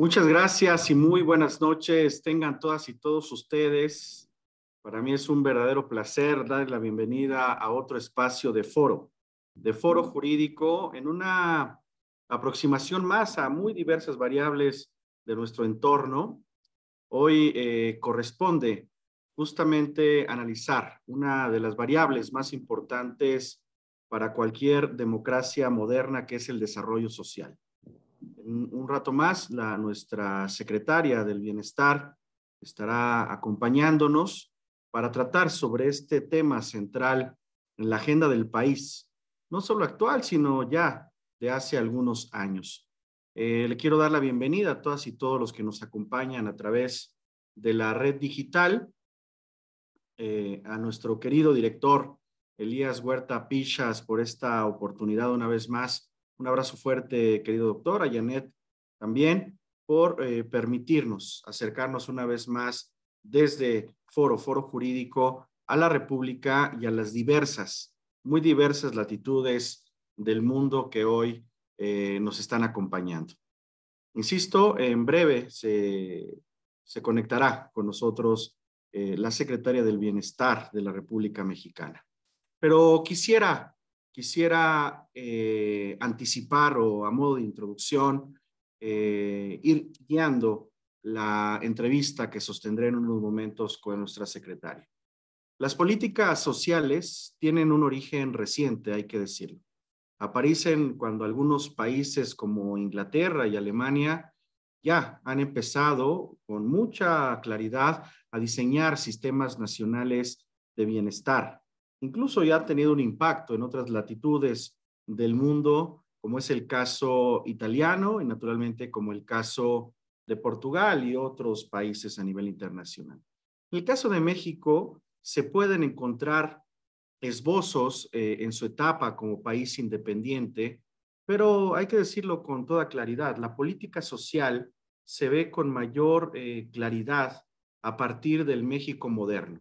Muchas gracias y muy buenas noches. Tengan todas y todos ustedes. Para mí es un verdadero placer dar la bienvenida a otro espacio de foro, de foro jurídico, en una aproximación más a muy diversas variables de nuestro entorno. Hoy eh, corresponde justamente analizar una de las variables más importantes para cualquier democracia moderna, que es el desarrollo social un rato más, la, nuestra secretaria del Bienestar estará acompañándonos para tratar sobre este tema central en la agenda del país, no solo actual, sino ya de hace algunos años. Eh, le quiero dar la bienvenida a todas y todos los que nos acompañan a través de la red digital, eh, a nuestro querido director Elías Huerta Pichas por esta oportunidad una vez más un abrazo fuerte, querido doctor, a Janet también, por eh, permitirnos acercarnos una vez más desde Foro, Foro Jurídico, a la República y a las diversas, muy diversas latitudes del mundo que hoy eh, nos están acompañando. Insisto, en breve se, conectará con nosotros eh, la Secretaria del Bienestar de la República Mexicana. Pero quisiera quisiera eh, anticipar o a modo de introducción eh, ir guiando la entrevista que sostendré en unos momentos con nuestra secretaria. Las políticas sociales tienen un origen reciente, hay que decirlo. Aparecen cuando algunos países como Inglaterra y Alemania ya han empezado con mucha claridad a diseñar sistemas nacionales de bienestar, incluso ya ha tenido un impacto en otras latitudes del mundo, como es el caso italiano y naturalmente como el caso de Portugal y otros países a nivel internacional. En el caso de México, se pueden encontrar esbozos eh, en su etapa como país independiente, pero hay que decirlo con toda claridad, la política social se ve con mayor eh, claridad a partir del México moderno.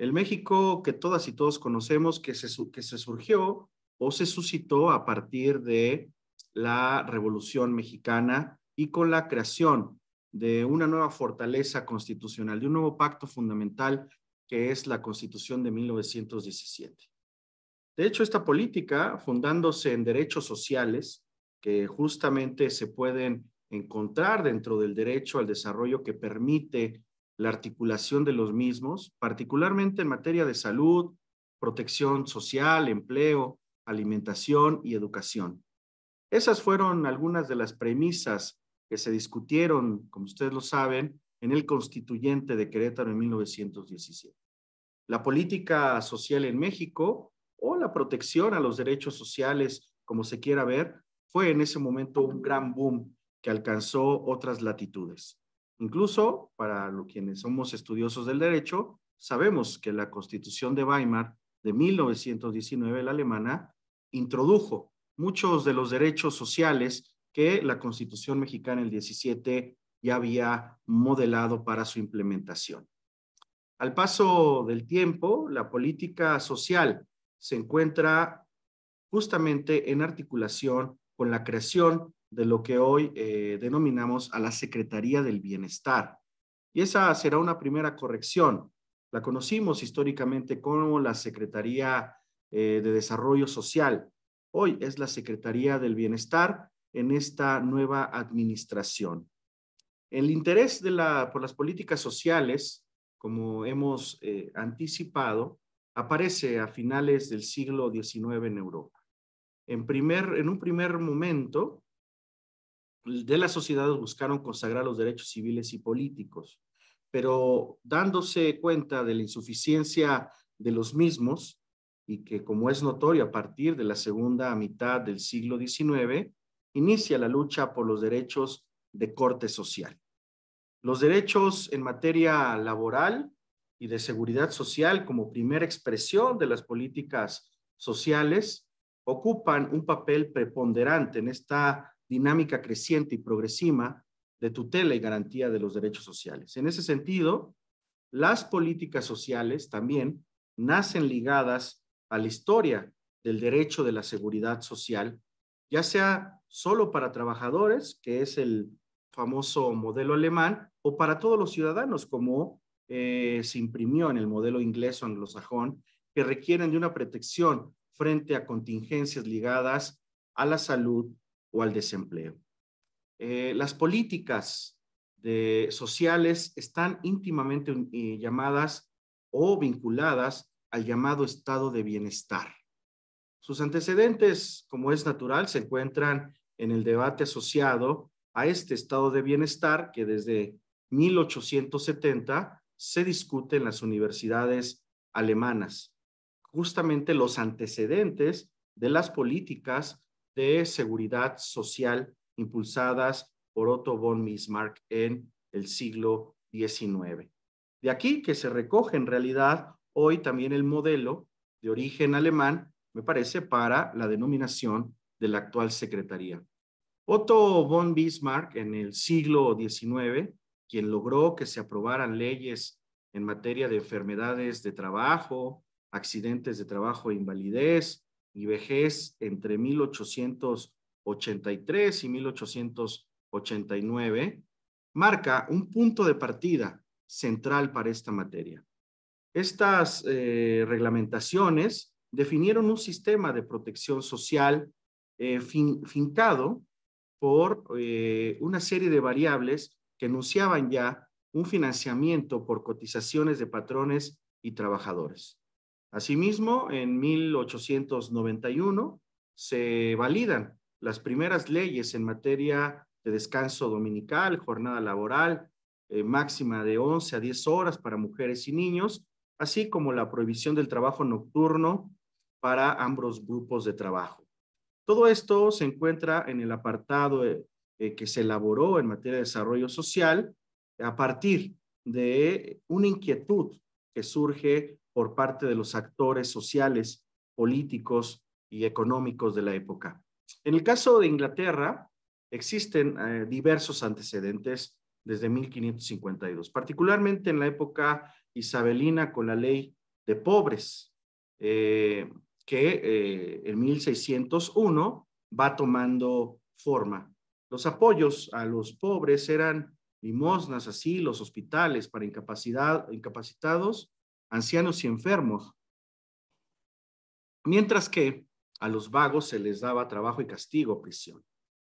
El México que todas y todos conocemos, que se, que se surgió o se suscitó a partir de la Revolución Mexicana y con la creación de una nueva fortaleza constitucional, de un nuevo pacto fundamental que es la Constitución de 1917. De hecho, esta política, fundándose en derechos sociales, que justamente se pueden encontrar dentro del derecho al desarrollo que permite la articulación de los mismos, particularmente en materia de salud, protección social, empleo, alimentación y educación. Esas fueron algunas de las premisas que se discutieron, como ustedes lo saben, en el constituyente de Querétaro en 1917. La política social en México o la protección a los derechos sociales, como se quiera ver, fue en ese momento un gran boom que alcanzó otras latitudes. Incluso para quienes somos estudiosos del derecho, sabemos que la Constitución de Weimar de 1919, la alemana, introdujo muchos de los derechos sociales que la Constitución mexicana el 17 ya había modelado para su implementación. Al paso del tiempo, la política social se encuentra justamente en articulación con la creación de lo que hoy eh, denominamos a la Secretaría del Bienestar. Y esa será una primera corrección. La conocimos históricamente como la Secretaría eh, de Desarrollo Social. Hoy es la Secretaría del Bienestar en esta nueva administración. El interés de la, por las políticas sociales, como hemos eh, anticipado, aparece a finales del siglo XIX en Europa. En, primer, en un primer momento, de las sociedades buscaron consagrar los derechos civiles y políticos, pero dándose cuenta de la insuficiencia de los mismos y que como es notorio a partir de la segunda mitad del siglo XIX, inicia la lucha por los derechos de corte social. Los derechos en materia laboral y de seguridad social como primera expresión de las políticas sociales ocupan un papel preponderante en esta dinámica creciente y progresiva de tutela y garantía de los derechos sociales. En ese sentido, las políticas sociales también nacen ligadas a la historia del derecho de la seguridad social, ya sea solo para trabajadores, que es el famoso modelo alemán, o para todos los ciudadanos, como eh, se imprimió en el modelo inglés o anglosajón, que requieren de una protección frente a contingencias ligadas a la salud, o al desempleo. Eh, las políticas sociales están íntimamente eh, llamadas o vinculadas al llamado estado de bienestar. Sus antecedentes, como es natural, se encuentran en el debate asociado a este estado de bienestar que desde 1870 se discute en las universidades alemanas. Justamente los antecedentes de las políticas de seguridad social impulsadas por Otto von Bismarck en el siglo XIX. De aquí que se recoge en realidad hoy también el modelo de origen alemán, me parece, para la denominación de la actual Secretaría. Otto von Bismarck en el siglo XIX, quien logró que se aprobaran leyes en materia de enfermedades de trabajo, accidentes de trabajo e invalidez, y vejez entre 1883 y 1889 marca un punto de partida central para esta materia. Estas eh, reglamentaciones definieron un sistema de protección social eh, fincado por eh, una serie de variables que enunciaban ya un financiamiento por cotizaciones de patrones y trabajadores. Asimismo, en 1891 se validan las primeras leyes en materia de descanso dominical, jornada laboral, eh, máxima de 11 a 10 horas para mujeres y niños, así como la prohibición del trabajo nocturno para ambos grupos de trabajo. Todo esto se encuentra en el apartado eh, eh, que se elaboró en materia de desarrollo social a partir de una inquietud que surge por parte de los actores sociales, políticos y económicos de la época. En el caso de Inglaterra, existen eh, diversos antecedentes desde 1552, particularmente en la época isabelina con la ley de pobres, eh, que eh, en 1601 va tomando forma. Los apoyos a los pobres eran limosnas, así los hospitales para incapacitados ancianos y enfermos, mientras que a los vagos se les daba trabajo y castigo, prisión.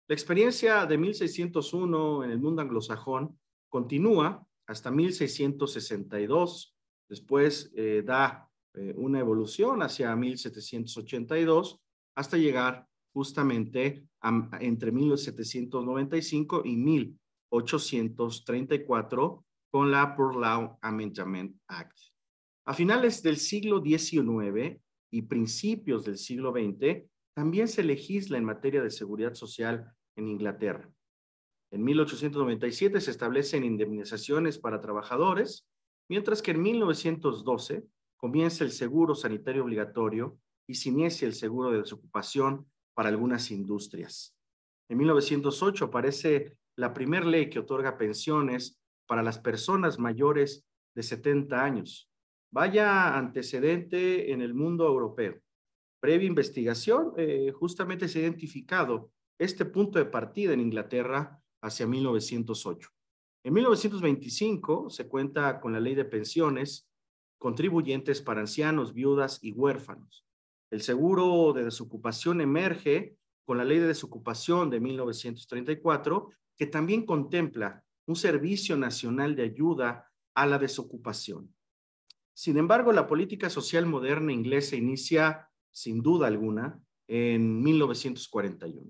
La experiencia de 1601 en el mundo anglosajón continúa hasta 1662, después eh, da eh, una evolución hacia 1782 hasta llegar justamente entre 1795 y 1834 con la Law Amendment Act. A finales del siglo XIX y principios del siglo XX, también se legisla en materia de seguridad social en Inglaterra. En 1897 se establecen indemnizaciones para trabajadores, mientras que en 1912 comienza el seguro sanitario obligatorio y se inicia el seguro de desocupación para algunas industrias. En 1908 aparece la primera ley que otorga pensiones para las personas mayores de 70 años, Vaya antecedente en el mundo europeo. Previa investigación, eh, justamente se ha identificado este punto de partida en Inglaterra hacia 1908. En 1925 se cuenta con la ley de pensiones contribuyentes para ancianos, viudas y huérfanos. El seguro de desocupación emerge con la ley de desocupación de 1934, que también contempla un servicio nacional de ayuda a la desocupación. Sin embargo, la política social moderna inglesa inicia, sin duda alguna, en 1941,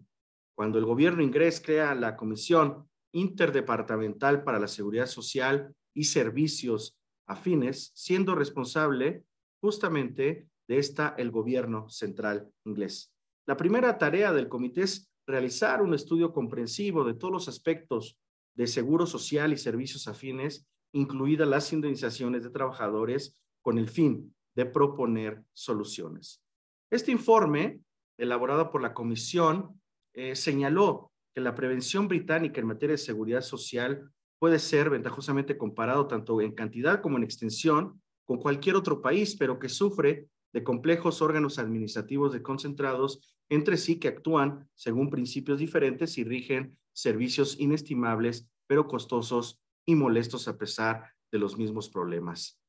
cuando el gobierno inglés crea la Comisión Interdepartamental para la Seguridad Social y Servicios Afines, siendo responsable justamente de esta el gobierno central inglés. La primera tarea del comité es realizar un estudio comprensivo de todos los aspectos de seguro social y servicios afines incluidas las indemnizaciones de trabajadores, con el fin de proponer soluciones. Este informe, elaborado por la Comisión, eh, señaló que la prevención británica en materia de seguridad social puede ser ventajosamente comparado tanto en cantidad como en extensión con cualquier otro país, pero que sufre de complejos órganos administrativos de entre sí que actúan según principios diferentes y rigen servicios inestimables pero costosos molestos a pesar de los mismos problemas.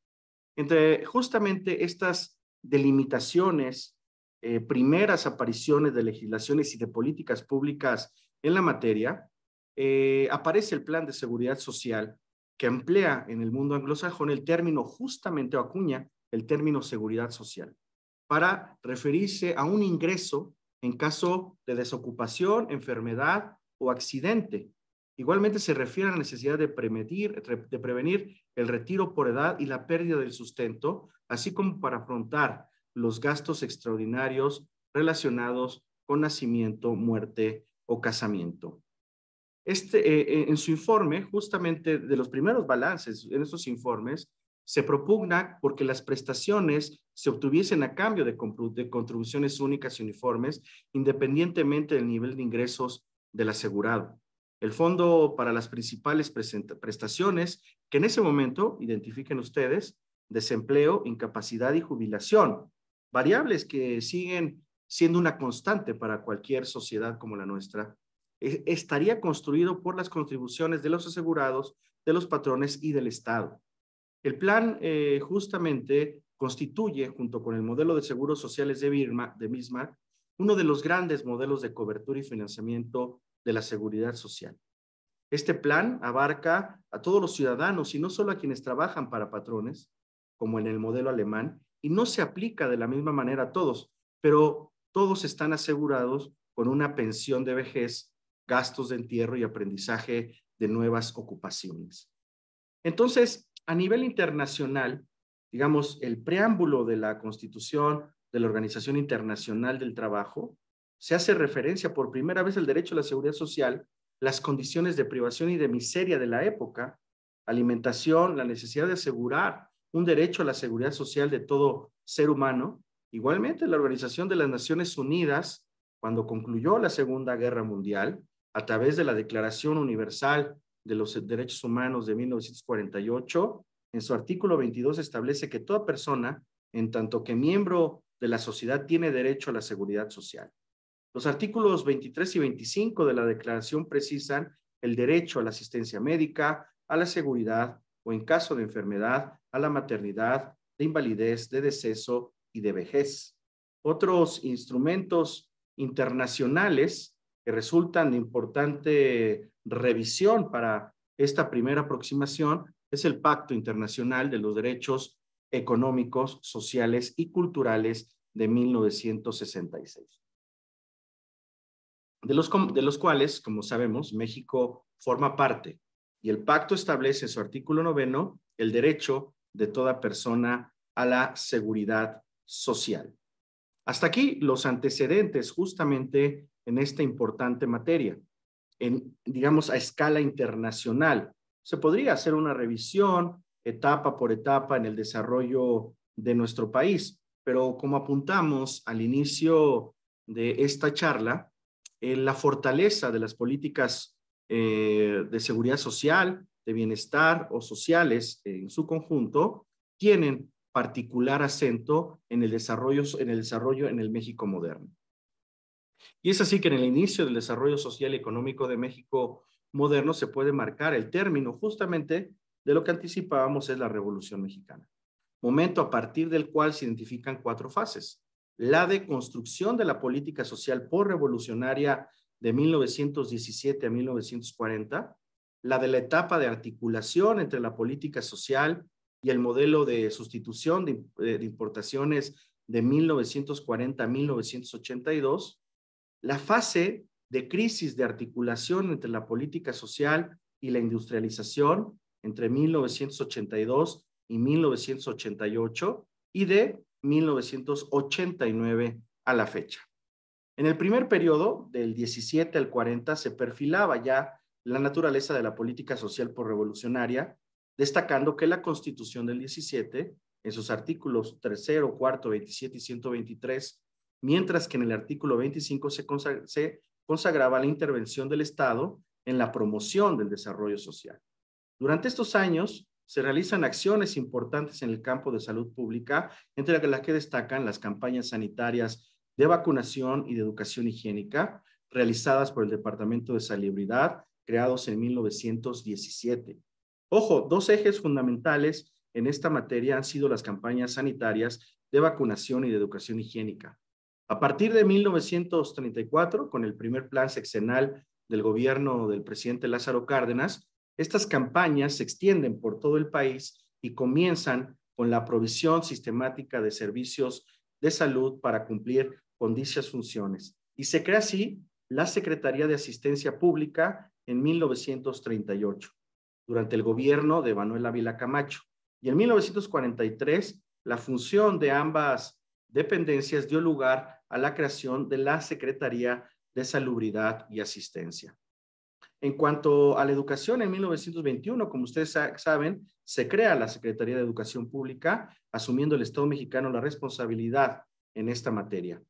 Entre justamente estas delimitaciones, eh, primeras apariciones de legislaciones y de políticas públicas en la materia, eh, aparece el Plan de Seguridad Social que emplea en el mundo anglosajón el término justamente o acuña el término seguridad social para referirse a un ingreso en caso de desocupación, enfermedad o accidente Igualmente se refiere a la necesidad de, prevenir el retiro por edad y la pérdida del sustento, así como para afrontar los gastos extraordinarios relacionados con nacimiento, muerte o casamiento. Este, eh, eh, en su informe, justamente de los primeros balances, en estos informes, se propugna porque las prestaciones se obtuviesen a cambio de contribuciones únicas y uniformes, independientemente del nivel de ingresos del asegurado el fondo para las principales prestaciones que en ese momento identifiquen ustedes, desempleo, incapacidad y jubilación, variables que siguen siendo una constante para cualquier sociedad como la nuestra, eh, estaría construido por las contribuciones de los asegurados, de los patrones y del Estado. El plan eh, justamente constituye, junto con el modelo de seguros sociales de, Birma, de uno de los grandes modelos de cobertura y financiamiento de la seguridad social. Este plan abarca a todos los ciudadanos y no solo a quienes trabajan para patrones, como en el modelo alemán, y no se aplica de la misma manera a todos, pero todos están asegurados con una pensión de vejez, gastos de entierro y aprendizaje de nuevas ocupaciones. Entonces, a nivel internacional, digamos, el preámbulo de la Constitución de la Organización Internacional del Trabajo se hace referencia por primera vez al derecho a la seguridad social, las condiciones de privación y de miseria de la época, alimentación, la necesidad de asegurar un derecho a la seguridad social de todo ser humano. Igualmente, la Organización de las Naciones Unidas, cuando concluyó la Segunda Guerra Mundial, a través de la Declaración Universal de los Derechos Humanos de 1948, en su artículo 22 establece que toda persona, en tanto que miembro de la sociedad, tiene derecho a la seguridad social. Los artículos 23 y 25 de la declaración precisan el derecho a la asistencia médica, a la seguridad o en caso de enfermedad, a la maternidad, de invalidez, de deceso y de vejez. Otros instrumentos internacionales que resultan de importante revisión para esta primera aproximación es el Pacto Internacional de los Derechos Económicos, Sociales y Culturales de 1966 de los, cuales, como sabemos, México forma parte. Y el pacto establece en su artículo noveno el derecho de toda persona a la seguridad social. Hasta aquí los antecedentes justamente en esta importante materia, en, digamos, a escala internacional. Se podría hacer una revisión etapa por etapa en el desarrollo de nuestro país, pero como apuntamos al inicio de esta charla, eh, la fortaleza de las políticas eh, de seguridad social, de bienestar o sociales en su conjunto, tienen particular acento en el desarrollo en el, desarrollo en el México moderno. Y es así que en el inicio del desarrollo social y económico de México moderno se puede marcar el término justamente de lo que anticipábamos es la Revolución Mexicana, momento a partir del cual se identifican cuatro fases la deconstrucción de la política social por revolucionaria de 1917 a 1940, la de la etapa de articulación entre la política social y el modelo de sustitución de, eh, de importaciones de 1940 a 1982, la fase de crisis de articulación entre la política social y la industrialización entre 1982 y 1988 y de 1989 a la fecha. En el primer periodo, del 17 al 40, se perfilaba ya la naturaleza de la política social por revolucionaria, destacando que la Constitución del 17, en sus artículos 3, 4, 27 y 123, mientras que en el artículo 25 se, se consagraba la intervención del Estado en la promoción del desarrollo social. Durante estos años, se realizan acciones importantes en el campo de salud pública, entre las que destacan las campañas sanitarias de vacunación y de educación higiénica realizadas por el Departamento de Salubridad, creados en 1917. Ojo, dos ejes fundamentales en esta materia han sido las campañas sanitarias de vacunación y de educación higiénica. A partir de 1934, con el primer plan sexenal del gobierno del presidente Lázaro Cárdenas, estas campañas se extienden por todo el país y comienzan con la provisión sistemática de servicios de salud para cumplir con dichas funciones. Y se crea así la Secretaría de Asistencia Pública en 1938, durante el gobierno de Manuel Ávila Camacho. Y en 1943, la función de ambas dependencias dio lugar a la creación de la Secretaría de Salubridad y Asistencia. En cuanto a la educación, en 1921, como ustedes saben, se crea la Secretaría de Educación Pública, asumiendo el Estado mexicano la responsabilidad en esta materia.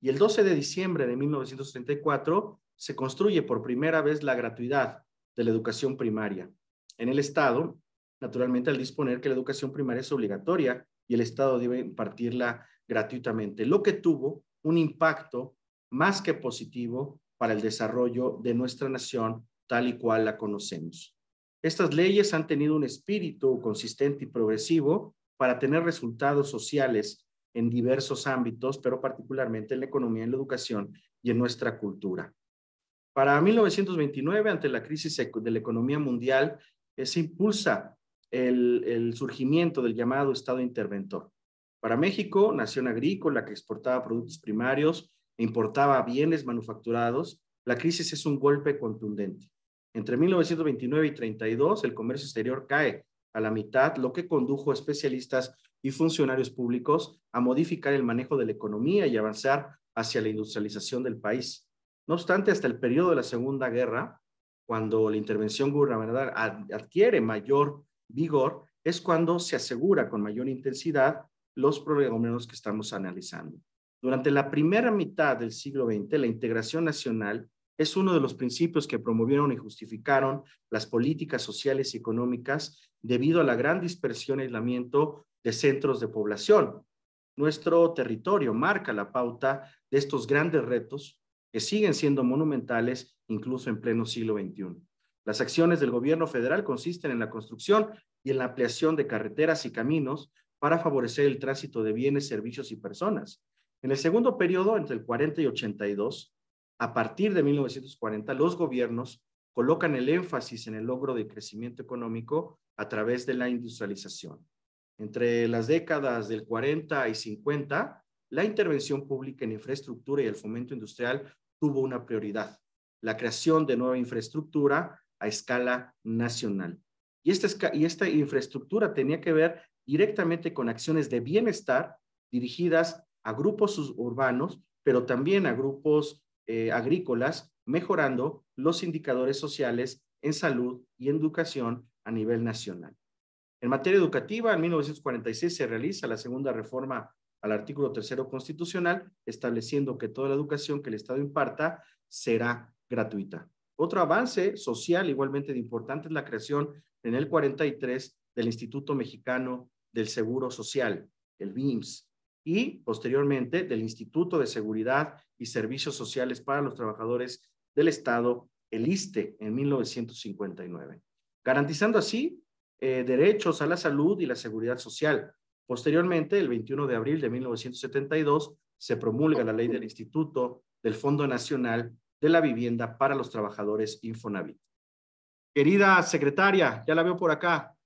Y el 12 de diciembre de 1934 se construye por primera vez la gratuidad de la educación primaria. En el Estado, naturalmente, al disponer que la educación primaria es obligatoria y el Estado debe impartirla gratuitamente, lo que tuvo un impacto más que positivo para el desarrollo de nuestra nación tal y cual la conocemos. Estas leyes han tenido un espíritu consistente y progresivo para tener resultados sociales en diversos ámbitos, pero particularmente en la economía, en la educación y en nuestra cultura. Para 1929, ante la crisis de la economía mundial, se impulsa el, el, surgimiento del llamado Estado interventor. Para México, nación agrícola que exportaba productos primarios e importaba bienes manufacturados, la crisis es un golpe contundente. Entre 1929 y 32, el comercio exterior cae a la mitad, lo que condujo a especialistas y funcionarios públicos a modificar el manejo de la economía y avanzar hacia la industrialización del país. No obstante, hasta el periodo de la Segunda Guerra, cuando la intervención gubernamental adquiere mayor vigor, es cuando se asegura con mayor intensidad los problemas que estamos analizando. Durante la primera mitad del siglo XX, la integración nacional es uno de los principios que promovieron y justificaron las políticas sociales y económicas debido a la gran dispersión y aislamiento de centros de población. Nuestro territorio marca la pauta de estos grandes retos que siguen siendo monumentales incluso en pleno siglo XXI. Las acciones del gobierno federal consisten en la construcción y en la ampliación de carreteras y caminos para favorecer el tránsito de bienes, servicios y personas. En el segundo periodo, entre el 40 y 82, a partir de 1940, los gobiernos colocan el énfasis en el logro de crecimiento económico a través de la industrialización. Entre las décadas del 40 y 50, la intervención pública en infraestructura y el fomento industrial tuvo una prioridad, la creación de nueva infraestructura a escala nacional. Y esta, y esta infraestructura tenía que ver directamente con acciones de bienestar dirigidas a grupos urbanos, pero también a grupos eh, agrícolas, mejorando los indicadores sociales en salud y educación a nivel nacional. En materia educativa, en 1946 se realiza la segunda reforma al artículo tercero constitucional, estableciendo que toda la educación que el Estado imparta será gratuita. Otro avance social igualmente de importante es la creación en el 43 del Instituto Mexicano del Seguro Social, el BIMS, y posteriormente del Instituto de Seguridad y Servicios Sociales para los Trabajadores del Estado, el ISTE, en 1959, garantizando así eh, derechos a la salud y la seguridad social. Posteriormente, el 21 de abril de 1972, se promulga la ley del Instituto del Fondo Nacional de la Vivienda para los Trabajadores Infonavit. Querida secretaria, ya la veo por acá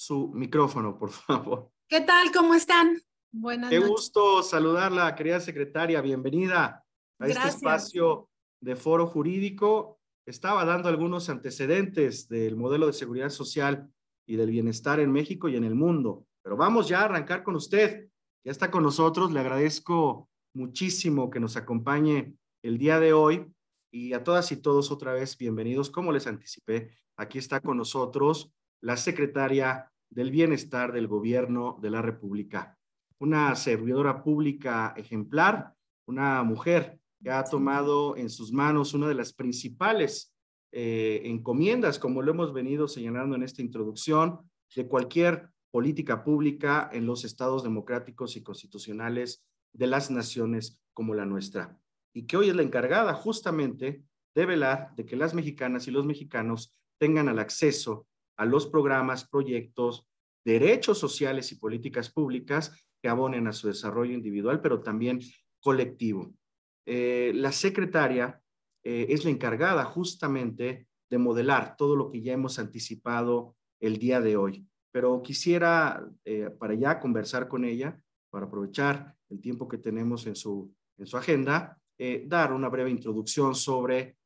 su micrófono, por favor. ¿Qué tal? ¿Cómo están? Buenas Qué gusto saludarla, querida secretaria. Bienvenida a este espacio de foro jurídico. Estaba dando algunos antecedentes del modelo de seguridad social y del bienestar en México y en el mundo. Pero vamos ya a arrancar con usted. Ya está con nosotros. Le agradezco muchísimo que nos acompañe el día de hoy. Y a todas y todos otra vez, bienvenidos. Como les anticipé, aquí está con nosotros la secretaria del Bienestar del Gobierno de la República. Una servidora pública ejemplar, una mujer que ha tomado en sus manos una de las principales eh, encomiendas, como lo hemos venido señalando en esta introducción, de cualquier política pública en los estados democráticos y constitucionales de las naciones como la nuestra, y que hoy es la encargada justamente de velar de que las mexicanas y los mexicanos tengan el acceso a los programas, proyectos, derechos sociales y políticas públicas que abonen a su desarrollo individual, pero también colectivo. Eh, la secretaria eh, es la encargada justamente de modelar todo lo que ya hemos anticipado el día de hoy. Pero quisiera eh, para ya conversar con ella, para aprovechar el tiempo que tenemos en su agenda, dar una breve introducción sobre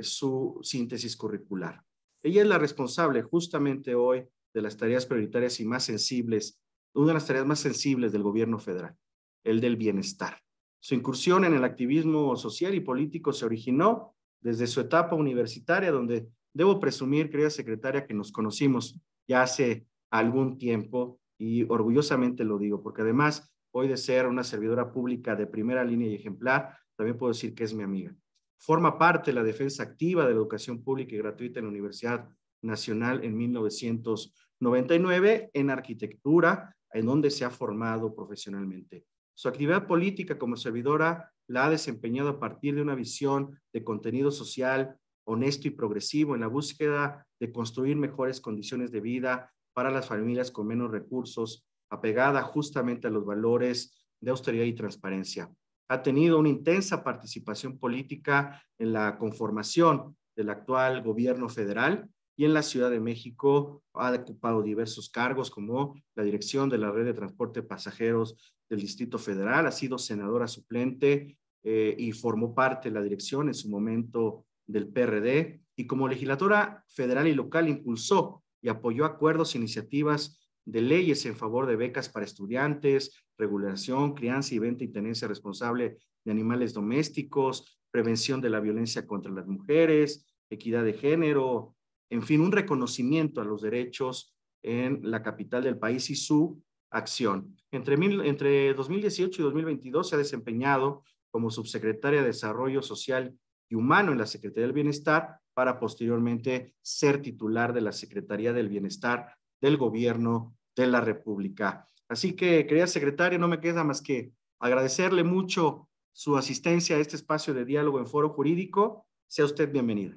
su síntesis curricular. Ella es la responsable justamente hoy de las tareas prioritarias y más sensibles, una de las tareas más sensibles del gobierno federal, el del bienestar. Su incursión en el activismo social y político se originó desde su etapa universitaria, donde debo presumir, querida secretaria, que nos conocimos ya hace algún tiempo y orgullosamente lo digo, porque además hoy de ser una servidora pública de primera línea y ejemplar, también puedo decir que es mi amiga. Forma parte de la defensa activa de la educación pública y gratuita en la Universidad Nacional en 1999 en arquitectura, en donde se ha formado profesionalmente. Su actividad política como servidora la ha desempeñado a partir de una visión de contenido social honesto y progresivo en la búsqueda de construir mejores condiciones de vida para las familias con menos recursos, apegada justamente a los valores de austeridad y transparencia ha tenido una intensa participación política en la conformación del actual gobierno federal y en la Ciudad de México ha ocupado diversos cargos como la dirección de la red de transporte de pasajeros del Distrito Federal, ha sido senadora suplente eh, y formó parte de la dirección en su momento del PRD y como legisladora federal y local impulsó y apoyó acuerdos e iniciativas de leyes en favor de becas para estudiantes, regulación, crianza y venta y tenencia responsable de animales domésticos, prevención de la violencia contra las mujeres, equidad de género, en fin, un reconocimiento a los derechos en la capital del país y su acción. Entre, entre 2018 y 2022 se ha desempeñado como subsecretaria de Desarrollo Social y Humano en la Secretaría del Bienestar para posteriormente ser titular de la Secretaría del Bienestar del Gobierno de la República. Así que, querida secretaria, no me queda más que agradecerle mucho su asistencia a este espacio de diálogo en foro jurídico. Sea usted bienvenida.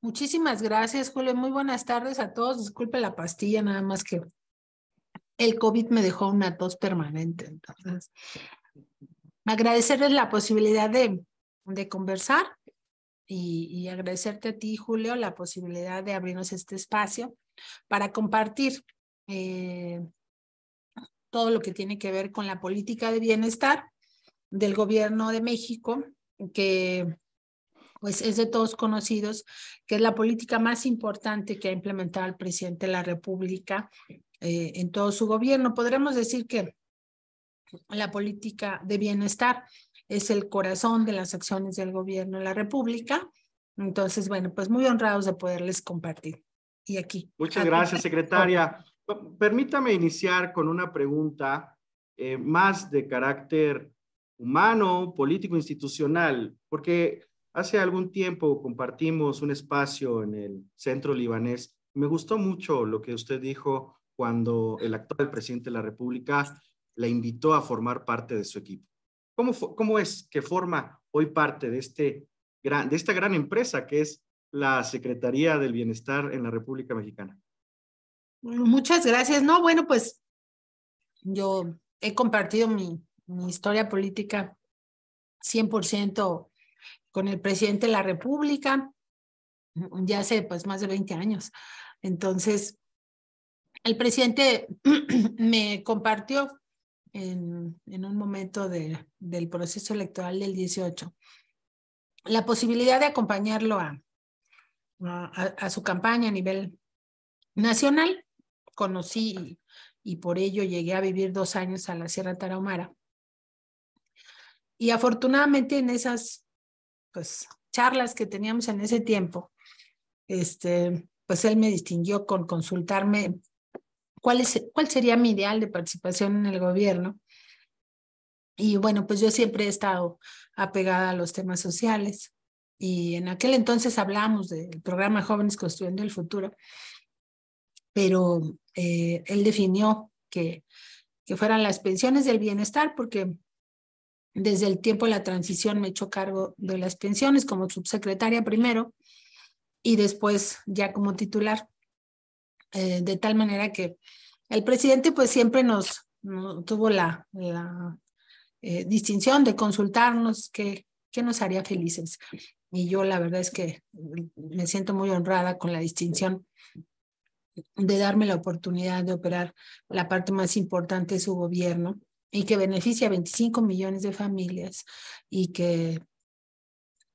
Muchísimas gracias, Julio. Muy buenas tardes a todos. Disculpe la pastilla, nada más que el COVID me dejó una tos permanente. Entonces, agradecerles la posibilidad de, de conversar y, agradecerte a ti, Julio, la posibilidad de abrirnos este espacio para compartir eh, todo lo que tiene que ver con la política de bienestar del gobierno de México, que pues es de todos conocidos, que es la política más importante que ha implementado el presidente de la República eh, en todo su gobierno. Podremos decir que la política de bienestar es el corazón de las acciones del gobierno de la República. Entonces, bueno, pues muy honrados de poderles compartir. Y aquí. Muchas gracias, secretaria. Permítame iniciar con una pregunta eh, más de carácter humano, político, institucional, porque hace algún tiempo compartimos un espacio en el centro libanés. Me gustó mucho lo que usted dijo cuando el actual presidente de la República la invitó a formar parte de su equipo. ¿Cómo, cómo es que forma hoy parte de, este gran, de esta gran empresa que es la Secretaría del Bienestar en la República Mexicana? muchas gracias. No, bueno, pues yo he compartido mi, mi historia política 100% con el presidente de la República mm, ya hace pues más de 20 años. Entonces, el presidente me compartió en, un momento de, del proceso electoral del 18, la posibilidad de acompañarlo a, a, su campaña a nivel nacional. Conocí y, por ello llegué a vivir dos años a la Sierra Tarahumara. Y afortunadamente en esas pues, charlas que teníamos en ese tiempo, este, pues él me distinguió con consultarme cuál, sería mi ideal de participación en el gobierno. Y bueno, pues yo siempre he estado apegada a los temas sociales y en aquel entonces hablamos del programa Jóvenes Construyendo el Futuro, pero eh, él definió que, que fueran las pensiones del bienestar porque desde el tiempo de la transición me echó cargo de las pensiones como subsecretaria primero y después ya como titular. Eh, de tal manera que el presidente pues siempre nos, tuvo la, eh, distinción de consultarnos que qué nos haría felices. Y yo la verdad es que me siento muy honrada con la distinción de darme la oportunidad de operar la parte más importante de su gobierno y que beneficia a 25 millones de familias y que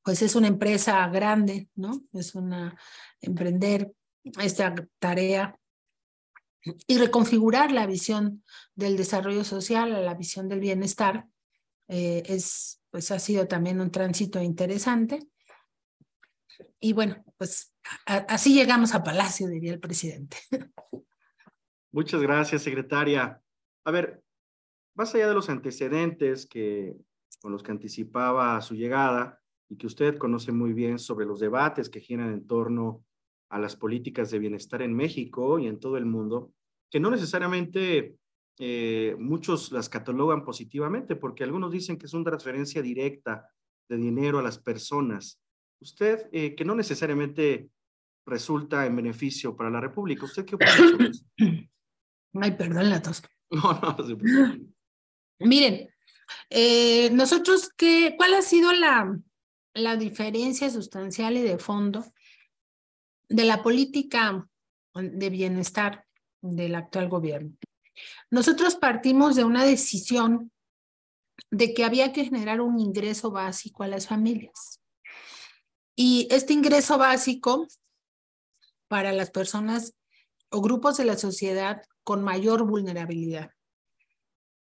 pues es una empresa grande, ¿no? Es una emprender esta tarea y reconfigurar la visión del desarrollo social a la visión del bienestar eh, es, pues ha sido también un tránsito interesante. Y bueno, pues así llegamos a Palacio, diría el presidente. Muchas gracias, secretaria. A ver, más allá de los antecedentes que, con los que anticipaba su llegada y que usted conoce muy bien sobre los debates que giran en torno a las políticas de bienestar en México y en todo el mundo, que no necesariamente eh, muchos las catalogan positivamente, porque algunos dicen que es una transferencia directa de dinero a las personas. Usted, eh, que no necesariamente resulta en beneficio para la República, ¿usted qué opina sobre eso? Ay, perdón la tos. No, no, Miren, eh, nosotros, qué, ¿cuál ha sido la, la diferencia sustancial y de fondo de la política de bienestar del actual gobierno. Nosotros partimos de una decisión de que había que generar un ingreso básico a las familias. Y este ingreso básico para las personas o grupos de la sociedad con mayor vulnerabilidad.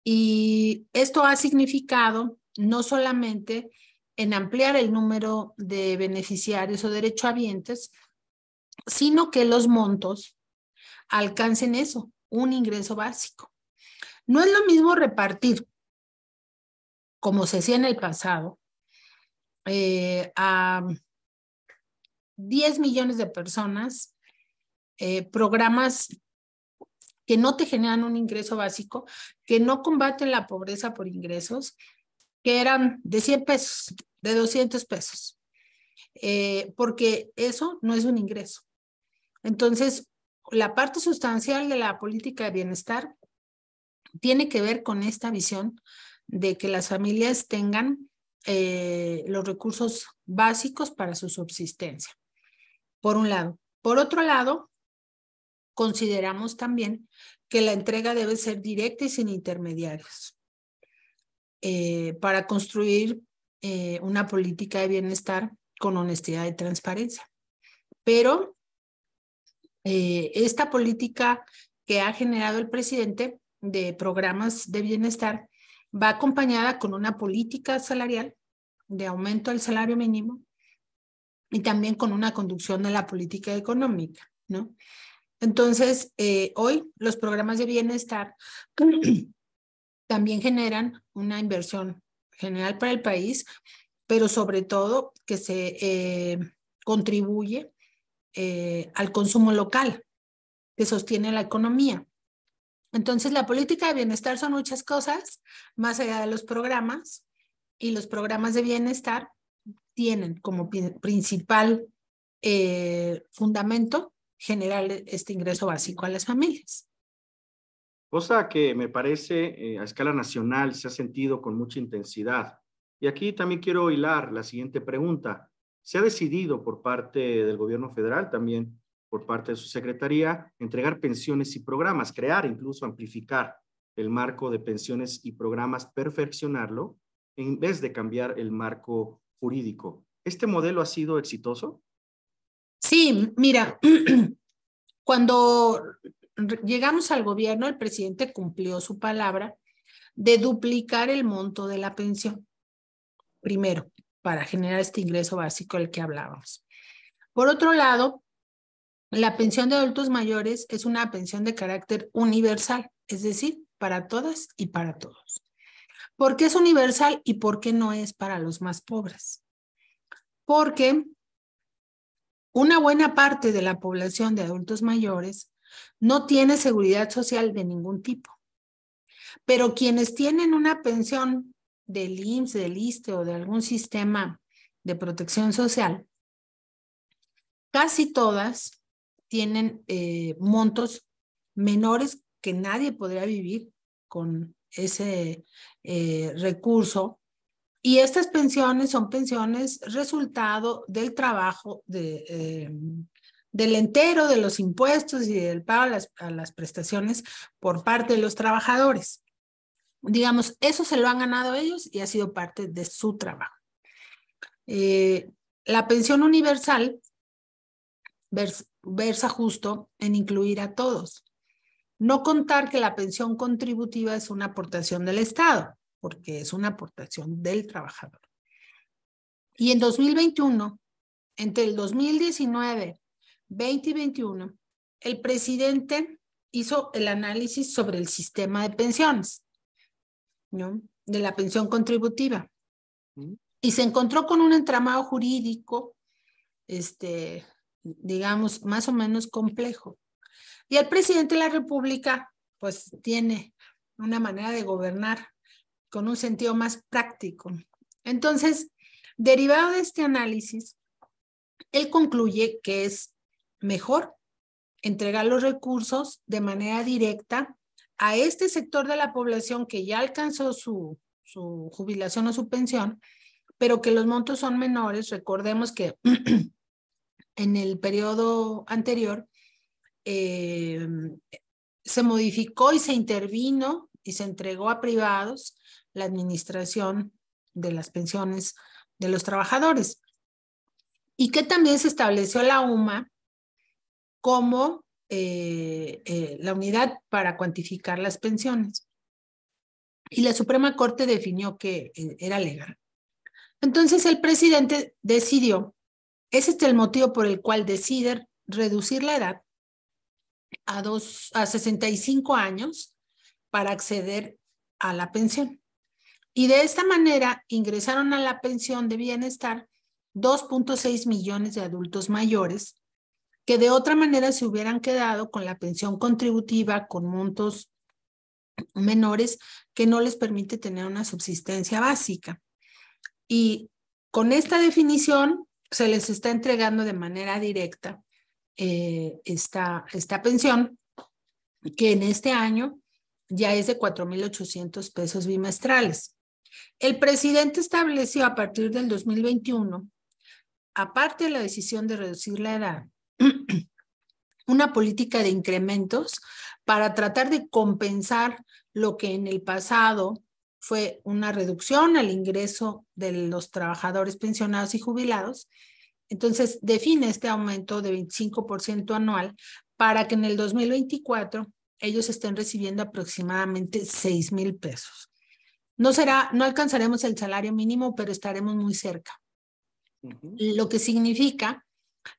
Y esto ha significado no solamente en ampliar el número de beneficiarios o derechohabientes, sino que los montos alcancen eso, un ingreso básico. No es lo mismo repartir, como se hacía en el pasado, eh, a 10 millones de personas eh, programas que no te generan un ingreso básico, que no combaten la pobreza por ingresos, que eran de 100 pesos, de 200 pesos. Eh, porque eso no es un ingreso. Entonces, la parte sustancial de la política de bienestar tiene que ver con esta visión de que las familias tengan eh, los recursos básicos para su subsistencia, por un lado. Por otro lado, consideramos también que la entrega debe ser directa y sin intermediarios eh, para construir una política de bienestar con honestidad y transparencia. Pero eh, esta política que ha generado el presidente de programas de bienestar va acompañada con una política salarial de aumento del salario mínimo y también con una conducción de la política económica, ¿no? Entonces, eh, hoy los programas de bienestar también generan una inversión general para el país, pero sobre todo que se eh, contribuye eh, al consumo local, que sostiene la economía. Entonces, la política de bienestar son muchas cosas, más allá de los programas, y los programas de bienestar tienen como principal eh, fundamento generar este ingreso básico a las familias. Cosa que me parece a escala nacional se ha sentido con mucha intensidad. Y aquí también quiero hilar la siguiente pregunta. ¿Se ha decidido por parte del gobierno federal, también por parte de su secretaría, entregar pensiones y programas, crear, incluso amplificar el marco de pensiones y programas, perfeccionarlo, en vez de cambiar el marco jurídico? ¿Este modelo ha sido exitoso? Sí, mira, cuando llegamos al gobierno, el presidente cumplió su palabra de duplicar el monto de la pensión primero, para generar este ingreso básico del que hablábamos. Por otro lado, la pensión de adultos mayores es una pensión de carácter universal, es decir, para todas y para todos. ¿Por qué es universal y por qué no es para los más pobres? Porque una buena parte de la población de adultos mayores no tiene seguridad social de ningún tipo. Pero quienes tienen una pensión del IMSS, del ISTE o de algún sistema de protección social, casi todas tienen eh, montos menores que nadie podría vivir con ese eh, recurso. Y estas pensiones son pensiones resultado del trabajo eh, del entero de los impuestos y del pago a las prestaciones por parte de los trabajadores digamos, eso se lo han ganado ellos y ha sido parte de su trabajo. Eh, la pensión universal versa justo en incluir a todos. No contar que la pensión contributiva es una aportación del Estado, porque es una aportación del trabajador. Y en 2021, entre el 2019, 20 y 21, el presidente hizo el análisis sobre el sistema de pensiones de la pensión contributiva. Mm. Y se encontró con un entramado jurídico, este, digamos, más o menos complejo. Y el presidente de la República, pues, tiene una manera de gobernar con un sentido más práctico. Entonces, derivado de este análisis, él concluye que es mejor entregar los recursos de manera directa a este sector de la población que ya alcanzó su, su jubilación o su pensión, pero que los montos son menores. Recordemos que en el periodo anterior eh, se modificó y se intervino y se entregó a privados la administración de las pensiones de los trabajadores y que también se estableció la UMA como eh, eh, la unidad para cuantificar las pensiones. Y la Suprema Corte definió que eh, era legal. Entonces el presidente decidió, ese es el motivo por el cual decide reducir la edad a, dos, a 65 años para acceder a la pensión. Y de esta manera ingresaron a la pensión de bienestar 2.6 millones de adultos mayores que de otra manera se hubieran quedado con la pensión contributiva con montos menores que no les permite tener una subsistencia básica. Y con esta definición se les está entregando de manera directa eh, esta, esta pensión, que en este año ya es de 4.800 pesos bimestrales. El presidente estableció a partir del 2021, aparte de la decisión de reducir la edad, una política de incrementos para tratar de compensar lo que en el pasado fue una reducción al ingreso de los trabajadores pensionados y jubilados. Entonces, define este aumento de 25% anual para que en el 2024 ellos estén recibiendo aproximadamente 6 mil pesos. No será, no alcanzaremos el salario mínimo, pero estaremos muy cerca. Lo que significa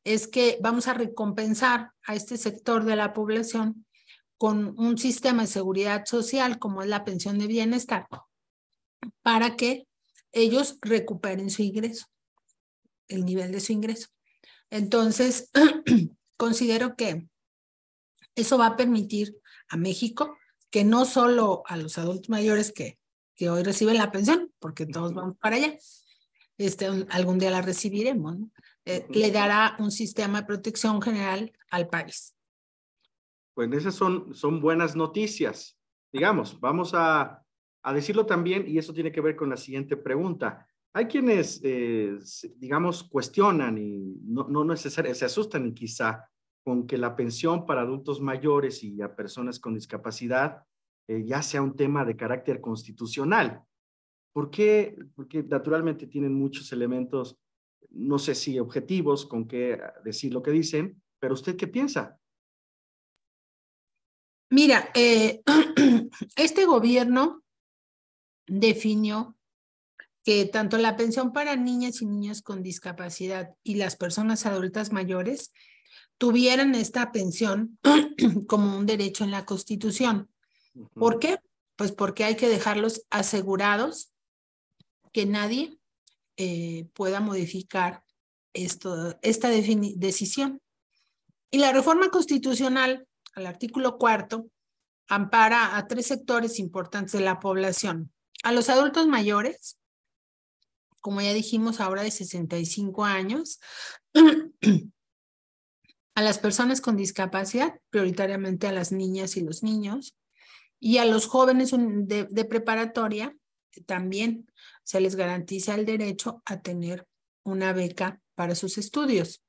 es que vamos a recompensar a este sector de la población con un sistema de seguridad social como es la pensión de bienestar para que ellos recuperen su ingreso, el nivel de su ingreso. Entonces, considero que eso va a permitir a México que no solo a los adultos mayores que, hoy reciben la pensión, porque todos vamos para allá, este, algún día la recibiremos, ¿no? Eh, le dará un sistema de protección general al país. Pues esas son, son buenas noticias. Digamos, vamos a, decirlo también, y eso tiene que ver con la siguiente pregunta. Hay quienes, eh, digamos, cuestionan y no, no necesariamente se asustan quizá con que la pensión para adultos mayores y a personas con discapacidad eh, ya sea un tema de carácter constitucional. ¿Por qué? Porque naturalmente tienen muchos elementos no sé si objetivos con qué decir lo que dicen, pero usted qué piensa? Mira, eh, este gobierno definió que tanto la pensión para niñas y niños con discapacidad y las personas adultas mayores tuvieran esta pensión como un derecho en la Constitución. ¿Por qué? Pues porque hay que dejarlos asegurados que nadie eh, pueda modificar esto, esta decisión. Y la reforma constitucional al artículo cuarto ampara a tres sectores importantes de la población. A los adultos mayores, como ya dijimos, ahora de 65 años, a las personas con discapacidad, prioritariamente a las niñas y los niños, y a los jóvenes de, preparatoria, también se les garantiza el derecho a tener una beca para sus estudios,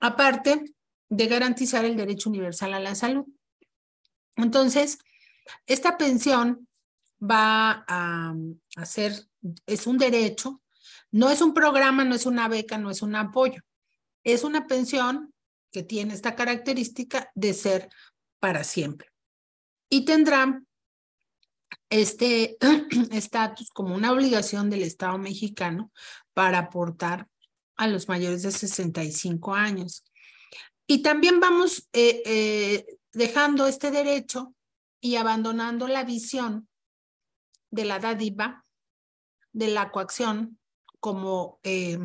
aparte de garantizar el derecho universal a la salud. Entonces, esta pensión va a, hacer mm, ser, es un derecho, no es un programa, no es una beca, no es un apoyo, es una pensión que tiene esta característica de ser para siempre. Y tendrán este estatus como una obligación del Estado mexicano para aportar a los mayores de 65 años. Y también vamos eh, eh, dejando este derecho y abandonando la visión de la dádiva, de la coacción, como eh,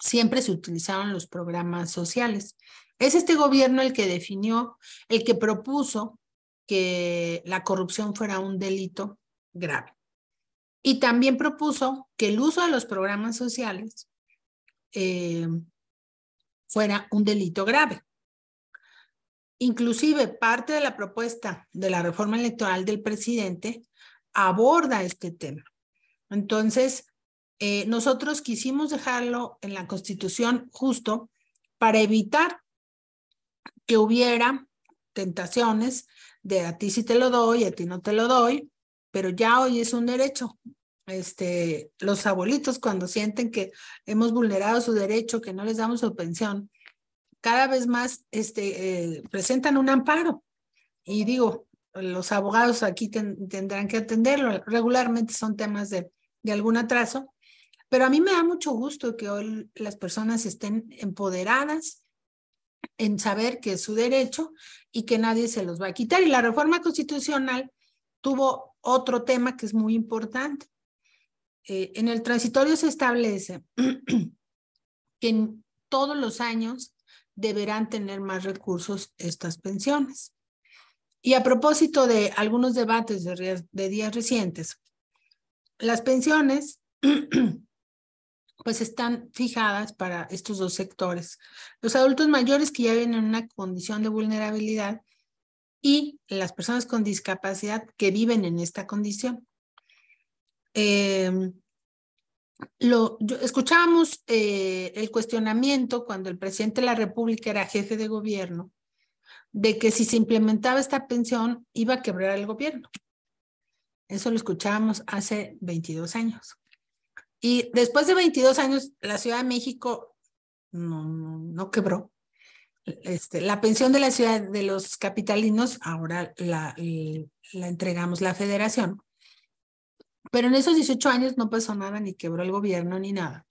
siempre se utilizaron los programas sociales. Es este gobierno el que definió, el que propuso que la corrupción fuera un delito grave. Y también propuso que el uso de los programas sociales eh, fuera un delito grave. Inclusive parte de la propuesta de la reforma electoral del presidente aborda este tema. Entonces, eh, nosotros quisimos dejarlo en la Constitución justo para evitar que hubiera tentaciones de a ti sí te lo doy, a ti no te lo doy, pero ya hoy es un derecho. Este, los abuelitos cuando sienten que hemos vulnerado su derecho, que no les damos su pensión, cada vez más este, eh, presentan un amparo. Y digo, los abogados aquí tendrán que atenderlo. Regularmente son temas de, de algún atraso, pero a mí me da mucho gusto que hoy las personas estén empoderadas, en saber que es su derecho y que nadie se los va a quitar. Y la reforma constitucional tuvo otro tema que es muy importante. Eh, en el transitorio se establece que todos los años deberán tener más recursos estas pensiones. Y a propósito de algunos debates de días recientes, las pensiones pues están fijadas para estos dos sectores. Los adultos mayores que ya vienen en una condición de vulnerabilidad y las personas con discapacidad que viven en esta condición. Em, lo, escuchábamos eh, el cuestionamiento cuando el presidente de la República era jefe de gobierno de que si se implementaba esta pensión iba a quebrar el gobierno. Eso lo escuchábamos hace 22 años. Y después de 22 años, la Ciudad de México no, quebró. Este, la pensión de la ciudad de los capitalinos ahora la, la entregamos la federación. Pero en esos 18 años no pasó nada, ni quebró el gobierno, ni nada.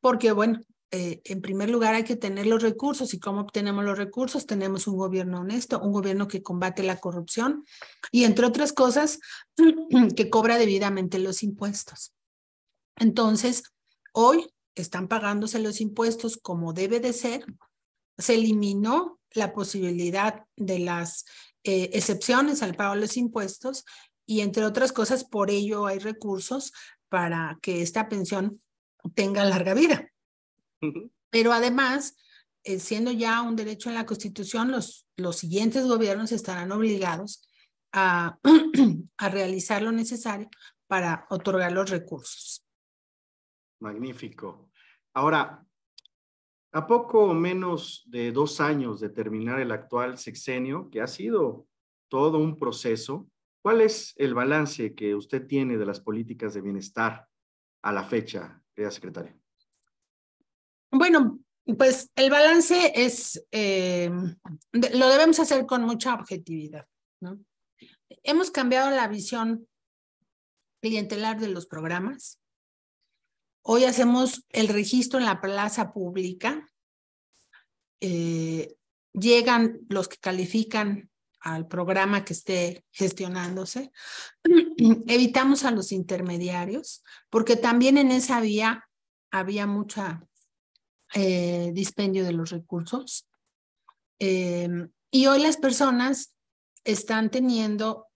Porque, bueno, eh, en primer lugar hay que tener los recursos y cómo obtenemos los recursos. Tenemos un gobierno honesto, un gobierno que combate la corrupción y, entre otras cosas, que cobra debidamente los impuestos. Entonces, hoy están pagándose los impuestos como debe de ser. Se eliminó la posibilidad de las eh, excepciones al pago de los impuestos y, entre otras cosas, por ello hay recursos para que esta pensión tenga larga vida. Pero además, eh, siendo ya un derecho en la Constitución, los, siguientes gobiernos estarán obligados a realizar lo necesario para otorgar los recursos. Magnífico. Ahora, a poco menos de dos años de terminar el actual sexenio, que ha sido todo un proceso, ¿cuál es el balance que usted tiene de las políticas de bienestar a la fecha, querida secretaria? Bueno, pues el balance es, eh, lo debemos hacer con mucha objetividad. Hemos cambiado la visión clientelar de los programas. Hoy hacemos el registro en la plaza pública. Eh, llegan los que califican al programa que esté gestionándose. Evitamos a los intermediarios, porque también en esa vía había mucha eh, dispendio de los recursos. Em, y hoy las personas están teniendo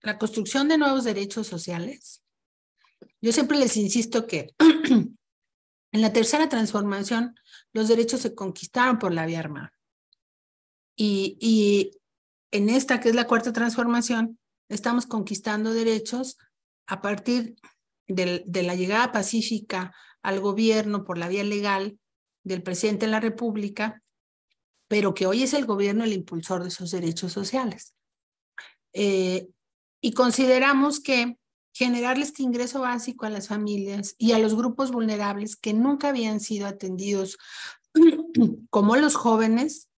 la construcción de nuevos derechos sociales, yo siempre les insisto que en la tercera transformación los derechos se conquistaron por la vía armada. Y, en esta, que es la cuarta transformación, estamos conquistando derechos a partir de, la llegada pacífica al gobierno por la vía legal del presidente de la República, pero que hoy es el gobierno el impulsor de esos derechos sociales. Eh, y consideramos que generarles este ingreso básico a las familias y a los grupos vulnerables que nunca habían sido atendidos, como los jóvenes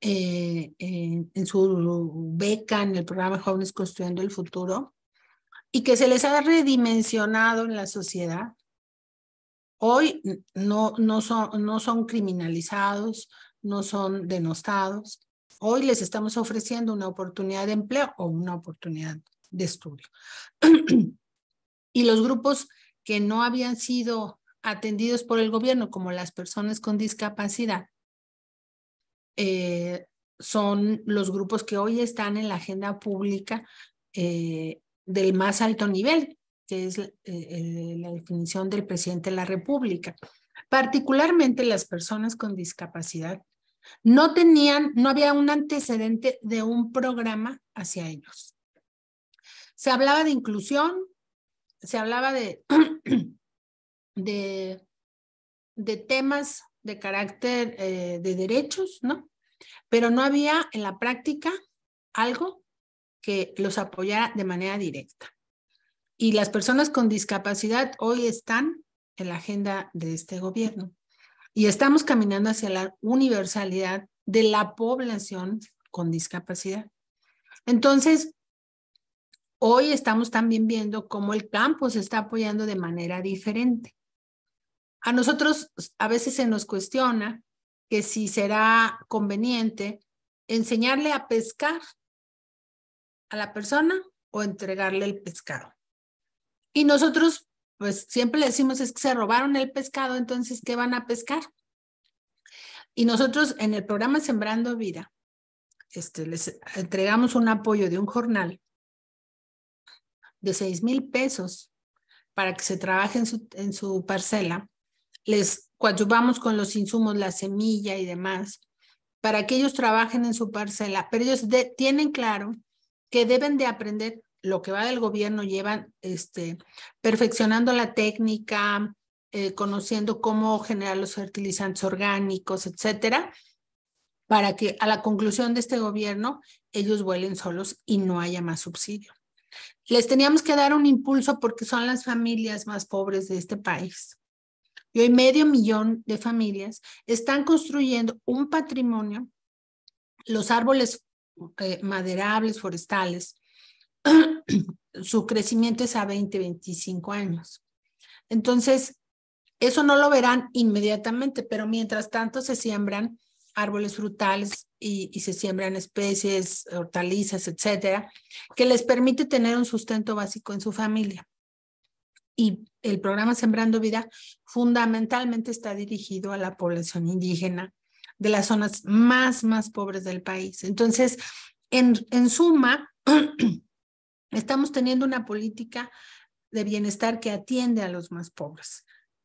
eh, en su beca en el programa Jóvenes Construyendo el Futuro, y que se les ha redimensionado en la sociedad. Hoy no, no, son, no son criminalizados, no son denostados. Hoy les estamos ofreciendo una oportunidad de empleo o una oportunidad de estudio. y los grupos que no habían sido atendidos por el gobierno, como las personas con discapacidad, eh, son los grupos que hoy están en la agenda pública eh, del más alto nivel, que es eh, la definición del presidente de la República. Particularmente las personas con discapacidad no tenían, no había un antecedente de un programa hacia ellos. Se hablaba de inclusión, se hablaba de, de, temas de carácter eh, de derechos, ¿no? Pero no había en la práctica algo que los apoyara de manera directa. Y las personas con discapacidad hoy están en la agenda de este gobierno. Y estamos caminando hacia la universalidad de la población con discapacidad. Entonces, Hoy estamos también viendo cómo el campo se está apoyando de manera diferente. A nosotros a veces se nos cuestiona que si será conveniente enseñarle a pescar a la persona o entregarle el pescado. Y nosotros, pues siempre le decimos es que se robaron el pescado, entonces, ¿qué van a pescar? Y nosotros en el programa Sembrando Vida, este, les entregamos un apoyo de un jornal de 6 mil pesos para que se trabaje en su, en su parcela, les coadyuvamos con los insumos, la semilla y demás, para que ellos trabajen en su parcela, pero ellos tienen claro que deben de aprender lo que va del gobierno, llevan este, perfeccionando la técnica, eh, conociendo cómo generar los fertilizantes orgánicos, etcétera, para que a la conclusión de este gobierno ellos vuelen solos y no haya más subsidio les teníamos que dar un impulso porque son las familias más pobres de este país. Y hoy medio millón de familias están construyendo un patrimonio, los árboles eh, maderables, forestales, su crecimiento es a 20, 25 años. Entonces, eso no lo verán inmediatamente, pero mientras tanto se siembran árboles frutales y, se siembran especies, hortalizas, etcétera, que les permite tener un sustento básico en su familia. Y el programa Sembrando Vida fundamentalmente está dirigido a la población indígena de las zonas más, más pobres del país. Entonces, en, en suma, estamos teniendo una política de bienestar que atiende a los más pobres.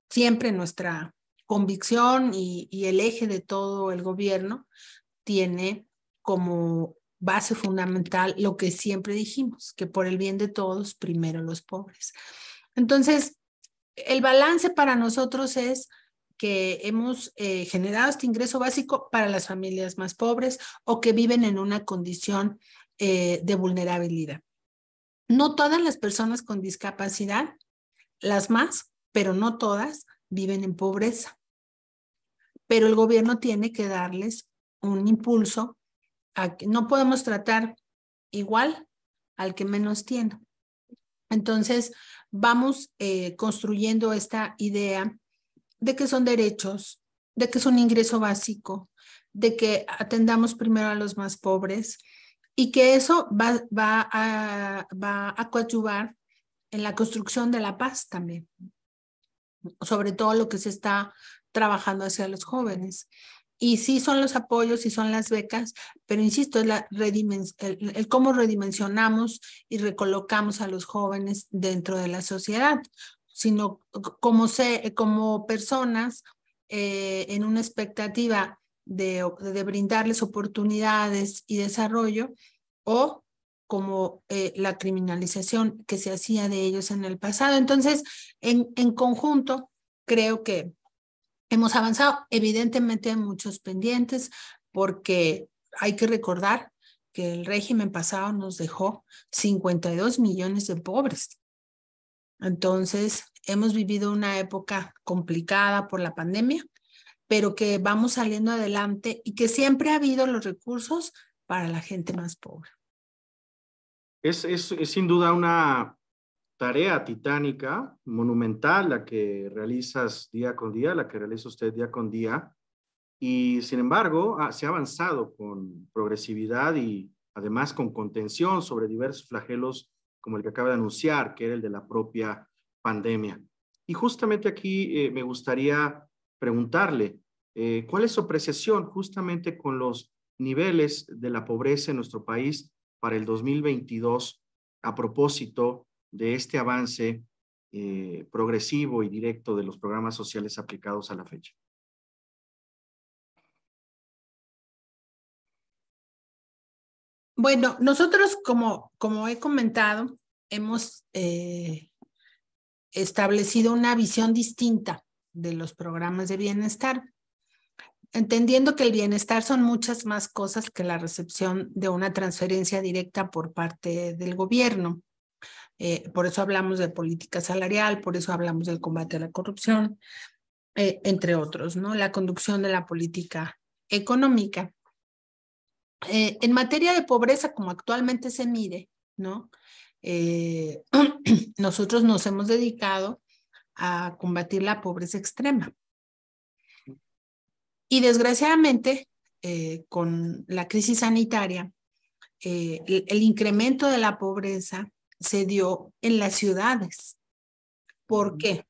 Siempre nuestra convicción y, el eje de todo el gobierno tiene como base fundamental lo que siempre dijimos, que por el bien de todos, primero los pobres. Entonces, el balance para nosotros es que hemos eh, generado este ingreso básico para las familias más pobres o que viven en una condición eh, de vulnerabilidad. No todas las personas con discapacidad, las más, pero no todas, viven en pobreza pero el gobierno tiene que darles un impulso. A que no podemos tratar igual al que menos tiene. Entonces, vamos eh, construyendo esta idea de que son derechos, de que es un ingreso básico, de que atendamos primero a los más pobres y que eso va, va, a, va a coadyuvar en la construcción de la paz también, sobre todo lo que se está trabajando hacia los jóvenes. Y sí son los apoyos, y son las becas, pero insisto, es el, cómo redimensionamos y recolocamos a los jóvenes dentro de la sociedad, sino como, se, como personas eh, en una expectativa de, de, brindarles oportunidades y desarrollo o como eh, la criminalización que se hacía de ellos en el pasado. Entonces, en, en conjunto, creo que Hemos avanzado, evidentemente en muchos pendientes porque hay que recordar que el régimen pasado nos dejó 52 millones de pobres. Entonces, hemos vivido una época complicada por la pandemia, pero que vamos saliendo adelante y que siempre ha habido los recursos para la gente más pobre. es sin duda una tarea titánica, monumental, la que realizas día con día, la que realiza usted día con día. Y sin embargo, se ha avanzado con progresividad y además con contención sobre diversos flagelos como el que acaba de anunciar, que era el de la propia pandemia. Y justamente aquí eh, me gustaría preguntarle, eh, ¿cuál es su apreciación justamente con los niveles de la pobreza en nuestro país para el 2022 a propósito de este avance eh, progresivo y directo de los programas sociales aplicados a la fecha. Bueno, nosotros, como, como he comentado, hemos eh, establecido una visión distinta de los programas de bienestar, entendiendo que el bienestar son muchas más cosas que la recepción de una transferencia directa por parte del gobierno. Eh, por eso hablamos de política salarial, por eso hablamos del combate a la corrupción, eh, entre otros, ¿no? La conducción de la política económica. Eh, en materia de pobreza, como actualmente se mide, ¿no? nosotros nos hemos dedicado a combatir la pobreza extrema. Y desgraciadamente, con la crisis sanitaria, el incremento de la pobreza se dio en las ciudades. ¿Por qué?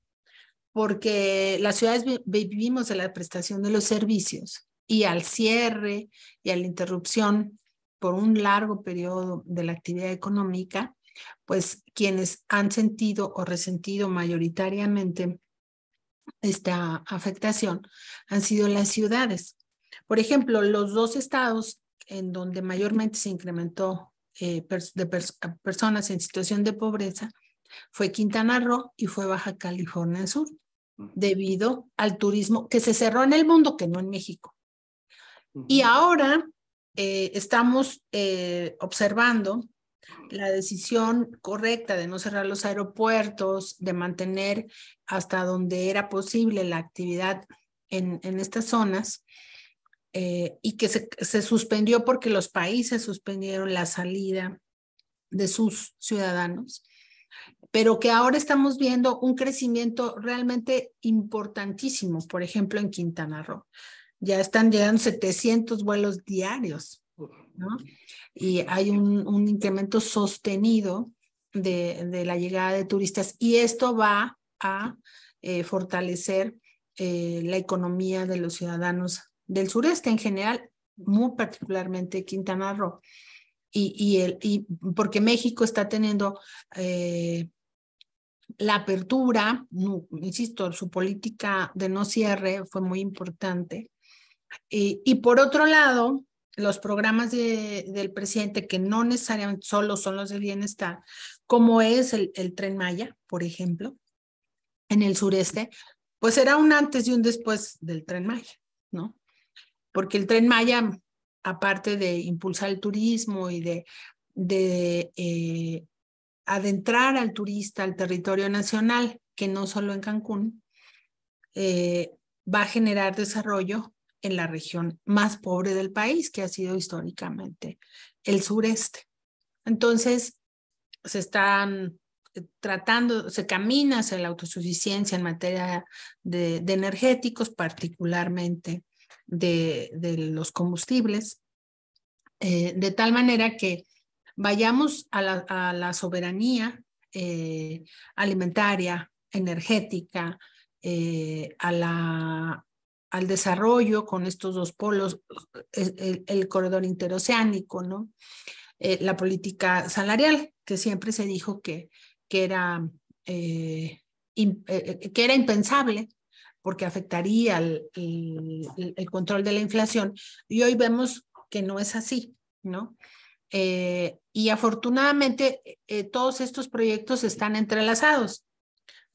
Porque las ciudades vivimos de la prestación de los servicios y al cierre y a la interrupción por un largo periodo de la actividad económica, pues quienes han sentido o resentido mayoritariamente esta afectación han sido las ciudades. Por ejemplo, los dos estados en donde mayormente se incrementó eh, de personas en situación de pobreza fue Quintana Roo y fue Baja California Sur, debido al turismo que se cerró en el mundo, que no en México. Y ahora eh, estamos eh, observando la decisión correcta de no cerrar los aeropuertos, de mantener hasta donde era posible la actividad en, en estas zonas, eh, y que se, suspendió porque los países suspendieron la salida de sus ciudadanos, pero que ahora estamos viendo un crecimiento realmente importantísimo, por ejemplo, en Quintana Roo. Ya están llegando 700 vuelos diarios, Y hay un, incremento sostenido de, la llegada de turistas y esto va a eh, fortalecer eh, la economía de los ciudadanos del sureste en general, muy particularmente Quintana Roo, y, y, el, y porque México está teniendo eh, la apertura, insisto, su política de no cierre fue muy importante. Y, y por otro lado, los programas del presidente que no necesariamente solo son los del bienestar, como es el, el, tren Maya, por ejemplo, en el sureste, pues era un antes y un después del tren Maya, ¿no? porque el tren Maya, aparte de impulsar el turismo y de, eh, adentrar al turista al territorio nacional, que no solo en Cancún, eh, va a generar desarrollo en la región más pobre del país, que ha sido históricamente el sureste. Entonces, se están eh, tratando, se camina hacia la autosuficiencia en materia de energéticos, particularmente de, los combustibles, eh, de tal manera que vayamos a la, soberanía eh, alimentaria, energética, eh, a la, al desarrollo con estos dos polos, el, corredor interoceánico, ¿no? la política salarial, que siempre se dijo que, que, era, que era impensable porque afectaría el, control de la inflación. Y hoy vemos que no es así, ¿no? Eh, y afortunadamente eh, eh, todos estos proyectos están entrelazados.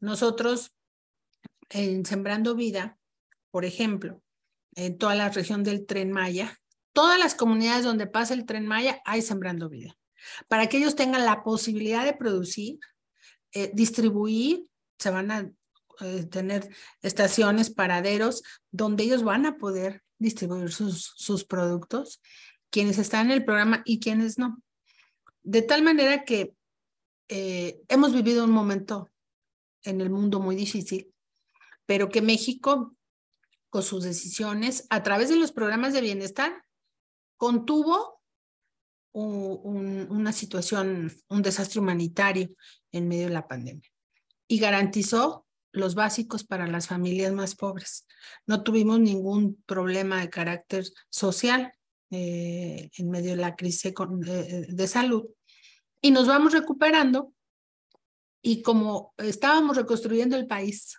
Nosotros en Sembrando Vida, por ejemplo, en toda la región del Tren Maya, todas las comunidades donde pasa el Tren Maya hay Sembrando Vida, para que ellos tengan la posibilidad de producir, distribuir, se van a eh, tener estaciones, paraderos, donde ellos van a poder distribuir sus, sus productos, quienes están en el programa y quienes no. De tal manera que eh, hemos vivido un momento en el mundo muy difícil, pero que México, con sus decisiones, a través de los programas de bienestar, contuvo un, una situación, un desastre humanitario en medio de la pandemia y garantizó los básicos para las familias más pobres. No tuvimos ningún problema de carácter social eh, en medio de la crisis eh, de, salud. Y nos vamos recuperando y como estábamos reconstruyendo el país,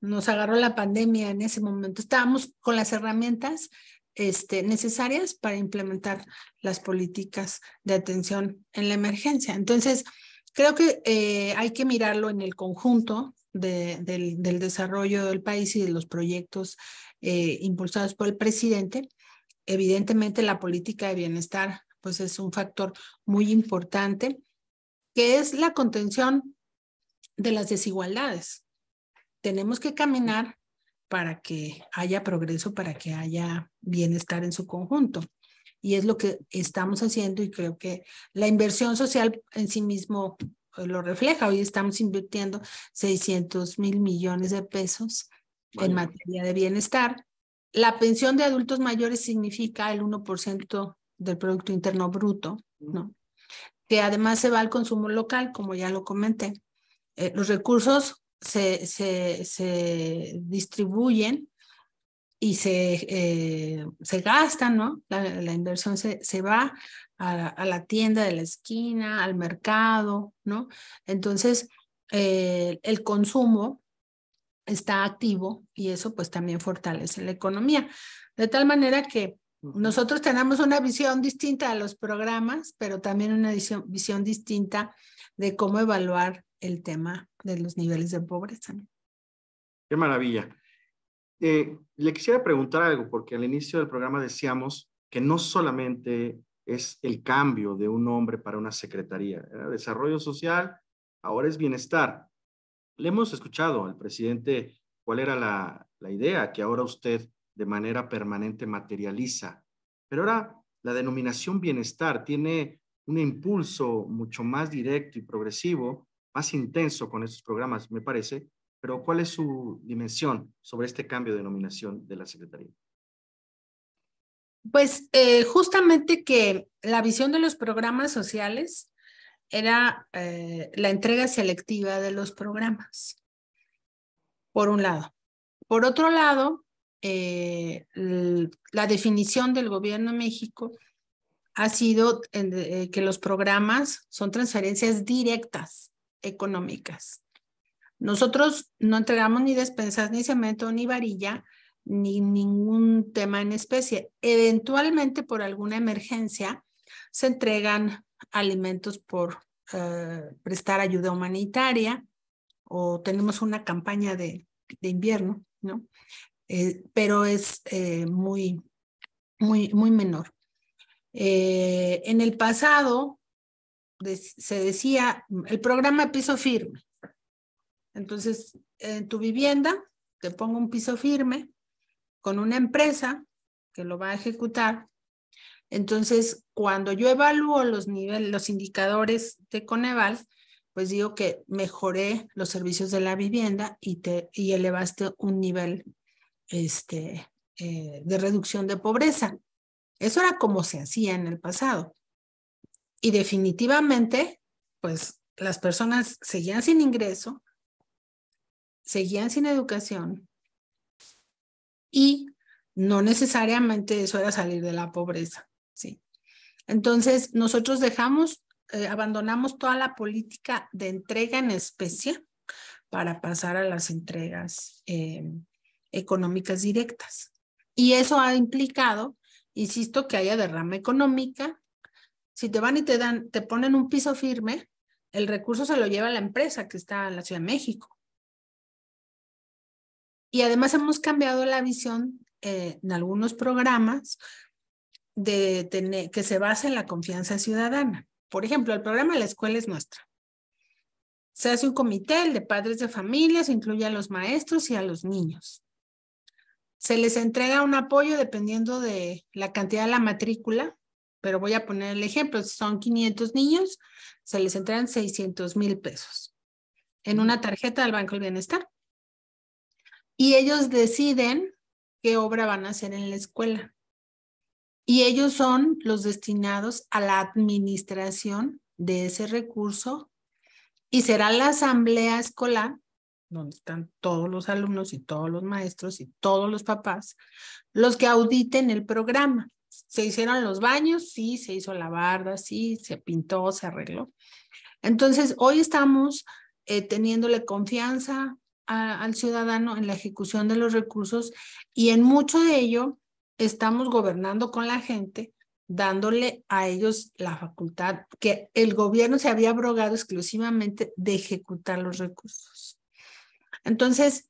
nos agarró la pandemia en ese momento, estábamos con las herramientas este, necesarias para implementar las políticas de atención en la emergencia. Entonces, creo que eh, hay que mirarlo en el conjunto del, desarrollo del país y de los proyectos eh, impulsados por el presidente. Evidentemente, la política de bienestar pues es un factor muy importante, que es la contención de las desigualdades. Tenemos que caminar para que haya progreso, para que haya bienestar en su conjunto. Y es lo que estamos haciendo y creo que la inversión social en sí mismo lo refleja. Hoy estamos invirtiendo 600 mil millones de pesos en materia de bienestar. La pensión de adultos mayores significa el 1% del Producto Interno Bruto, ¿no? Que además se va al consumo local, como ya lo comenté. Eh, los recursos se, se, distribuyen y se, eh, se gastan, ¿no? La, inversión se, se va a la, tienda de la esquina, al mercado, ¿no? Entonces, eh, el consumo está activo y eso pues también fortalece la economía. De tal manera que nosotros tenemos una visión distinta de los programas, pero también una visión, distinta de cómo evaluar el tema de los niveles de pobreza. Qué maravilla. Eh, le quisiera preguntar algo, porque al inicio del programa decíamos que no solamente es el cambio de un nombre para una secretaría. Era ¿eh? desarrollo social, ahora es bienestar. Le hemos escuchado al presidente cuál era la, la idea que ahora usted de manera permanente materializa. Pero ahora la denominación bienestar tiene un impulso mucho más directo y progresivo, más intenso con estos programas, me parece. Pero ¿cuál es su dimensión sobre este cambio de denominación de la Secretaría? Pues eh, justamente que la visión de los programas sociales era eh, la entrega selectiva de los programas, por un lado. Por otro lado, eh, la definición del gobierno de México ha sido que los programas son transferencias directas económicas. Nosotros no entregamos ni despensas, ni cemento, ni varilla, ni ningún tema en especie. Eventualmente, por alguna emergencia, se entregan alimentos por eh, prestar ayuda humanitaria o tenemos una campaña de, invierno, ¿no? Eh, pero es eh, muy, muy, muy menor. en el pasado se decía el programa piso firme. Entonces, en tu vivienda te pongo un piso firme con una empresa que lo va a ejecutar. Entonces, cuando yo evalúo los niveles, los indicadores de Coneval, pues digo que mejoré los servicios de la vivienda y, te, y elevaste un nivel este, eh, de reducción de pobreza. Eso era como se hacía en el pasado. Y definitivamente, pues las personas seguían sin ingreso, seguían sin educación, y no necesariamente eso era salir de la pobreza, ¿sí? Entonces, nosotros dejamos, eh, abandonamos toda la política de entrega en especie para pasar a las entregas eh, económicas directas. Y eso ha implicado, insisto, que haya derrama económica. Si te van y te dan, te ponen un piso firme, el recurso se lo lleva la empresa que está en la Ciudad de México y además hemos cambiado la visión eh, en algunos programas de que se basa en la confianza ciudadana. Por ejemplo, el programa La Escuela es Nuestra. Se hace un comité, de padres de familia, se incluye a los maestros y a los niños. Se les entrega un apoyo dependiendo de la cantidad de la matrícula, pero voy a poner el ejemplo, si son 500 niños, se les entregan 600 mil pesos en una tarjeta del Banco del Bienestar y ellos deciden qué obra van a hacer en la escuela. Y ellos son los destinados a la administración de ese recurso y será la asamblea escolar donde están todos los alumnos y todos los maestros y todos los papás, los que auditen el programa. Se hicieron los baños, sí, se hizo la barda, sí, se pintó, se arregló. Entonces, hoy estamos eh, teniéndole confianza al ciudadano en la ejecución de los recursos y en mucho de ello estamos gobernando con la gente, dándole a ellos la facultad que el gobierno se había abrogado exclusivamente de ejecutar los recursos. Entonces,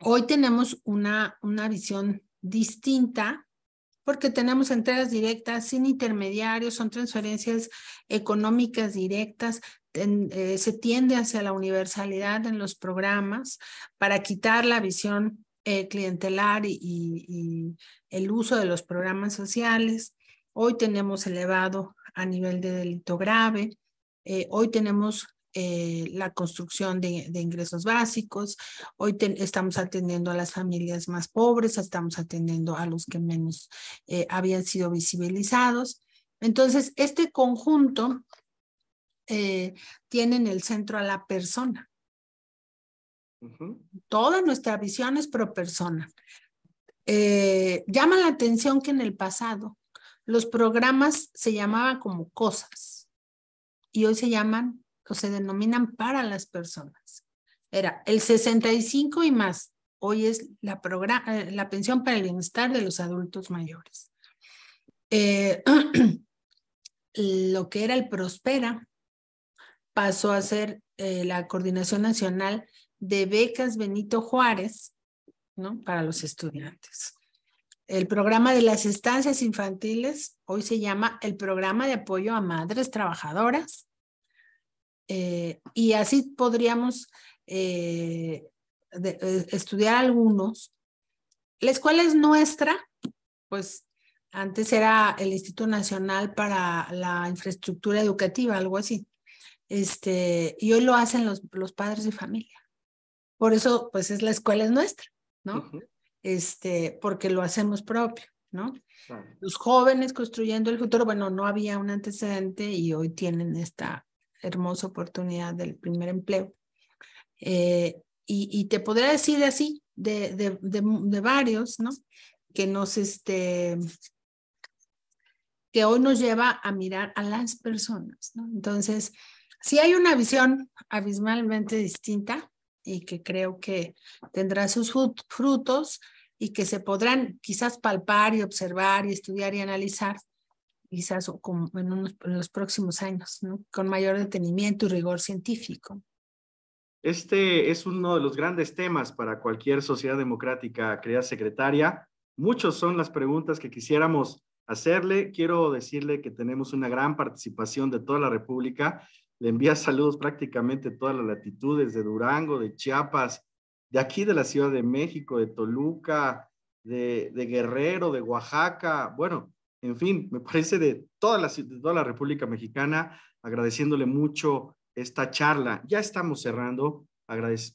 hoy tenemos una, una visión distinta porque tenemos entregas directas sin intermediarios, son transferencias económicas directas, eh, se tiende hacia la universalidad en los programas para quitar la visión eh, clientelar y, el uso de los programas sociales. Hoy tenemos elevado a nivel de delito grave, eh, hoy tenemos eh, la construcción de, ingresos básicos. Hoy estamos atendiendo a las familias más pobres, estamos atendiendo a los que menos eh, habían sido visibilizados. Entonces, este conjunto eh, tiene en el centro a la persona. Toda nuestra visión es pro persona. llama la atención que en el pasado los programas se llamaban como cosas y hoy se llaman se denominan para las personas. Era el 65 y más. Hoy es eh, la, pensión para el bienestar de los adultos mayores. Eh, lo que era el Prospera pasó a ser eh, la Coordinación Nacional de Becas Benito Juárez ¿no? para los estudiantes. El programa de las estancias infantiles hoy se llama el Programa de Apoyo a Madres Trabajadoras eh, y así podríamos eh, eh, estudiar algunos. La escuela es nuestra, pues antes era el Instituto Nacional para la Infraestructura Educativa, algo así. Este, y hoy lo hacen los, padres de familia. Por eso, pues es la escuela es nuestra, ¿no? Este, porque lo hacemos propio, ¿no? Los jóvenes construyendo el futuro, bueno, no había un antecedente y hoy tienen esta hermosa oportunidad del primer empleo. Eh, y, te podría decir así de, de, de, varios, ¿no? Que nos, este, que hoy nos lleva a mirar a las personas, ¿no? Entonces, si hay una visión abismalmente distinta y que creo que tendrá sus frutos y que se podrán quizás palpar y observar y estudiar y analizar, quizás en, los próximos años, con mayor detenimiento y rigor científico. Este es uno de los grandes temas para cualquier sociedad democrática, querida secretaria. Muchos son las preguntas que quisiéramos hacerle. Quiero decirle que tenemos una gran participación de toda la República. Le envía saludos prácticamente todas las latitudes, de Durango, de Chiapas, de aquí de la Ciudad de México, de Toluca, de Guerrero, de Oaxaca. Bueno, en fin, me parece de toda la, la República Mexicana, agradeciéndole mucho esta charla. Ya estamos cerrando,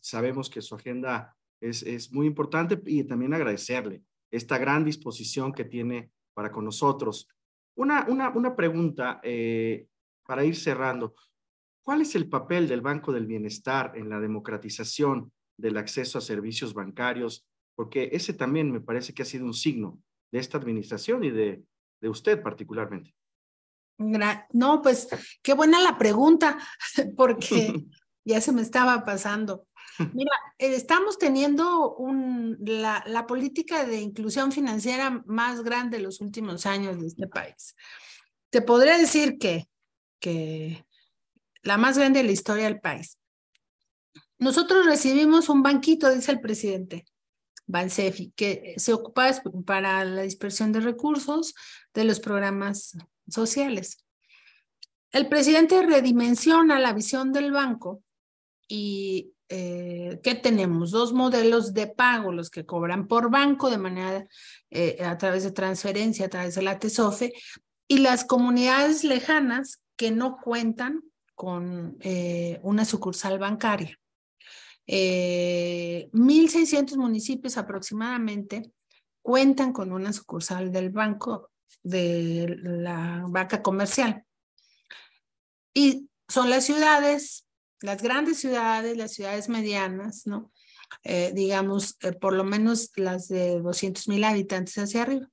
sabemos que su agenda es, es muy importante y también agradecerle esta gran disposición que tiene para con nosotros. Una, una, una pregunta eh, para ir cerrando. ¿Cuál es el papel del Banco del Bienestar en la democratización del acceso a servicios bancarios? Porque ese también me parece que ha sido un signo de esta administración y de de usted particularmente. No, pues qué buena la pregunta, porque ya se me estaba pasando. Mira, estamos teniendo un, la, la, política de inclusión financiera más grande de los últimos años de este país. Te podría decir que, que la más grande de la historia del país. Nosotros recibimos un banquito, dice el presidente. Bansefi que eh, se ocupa para la dispersión de recursos de los programas sociales. El presidente redimensiona la visión del banco y que eh, ¿qué tenemos? Dos modelos de pago, los que cobran por banco de manera eh, a través de transferencia, a través de la TESOFE, y las comunidades lejanas que no cuentan con una sucursal bancaria. 1.600 eh, municipios aproximadamente cuentan con una sucursal del banco de la banca comercial. Y son las ciudades, las grandes ciudades, las ciudades medianas, ¿no? Eh, digamos, eh, por lo menos las de 200.000 mil habitantes hacia arriba.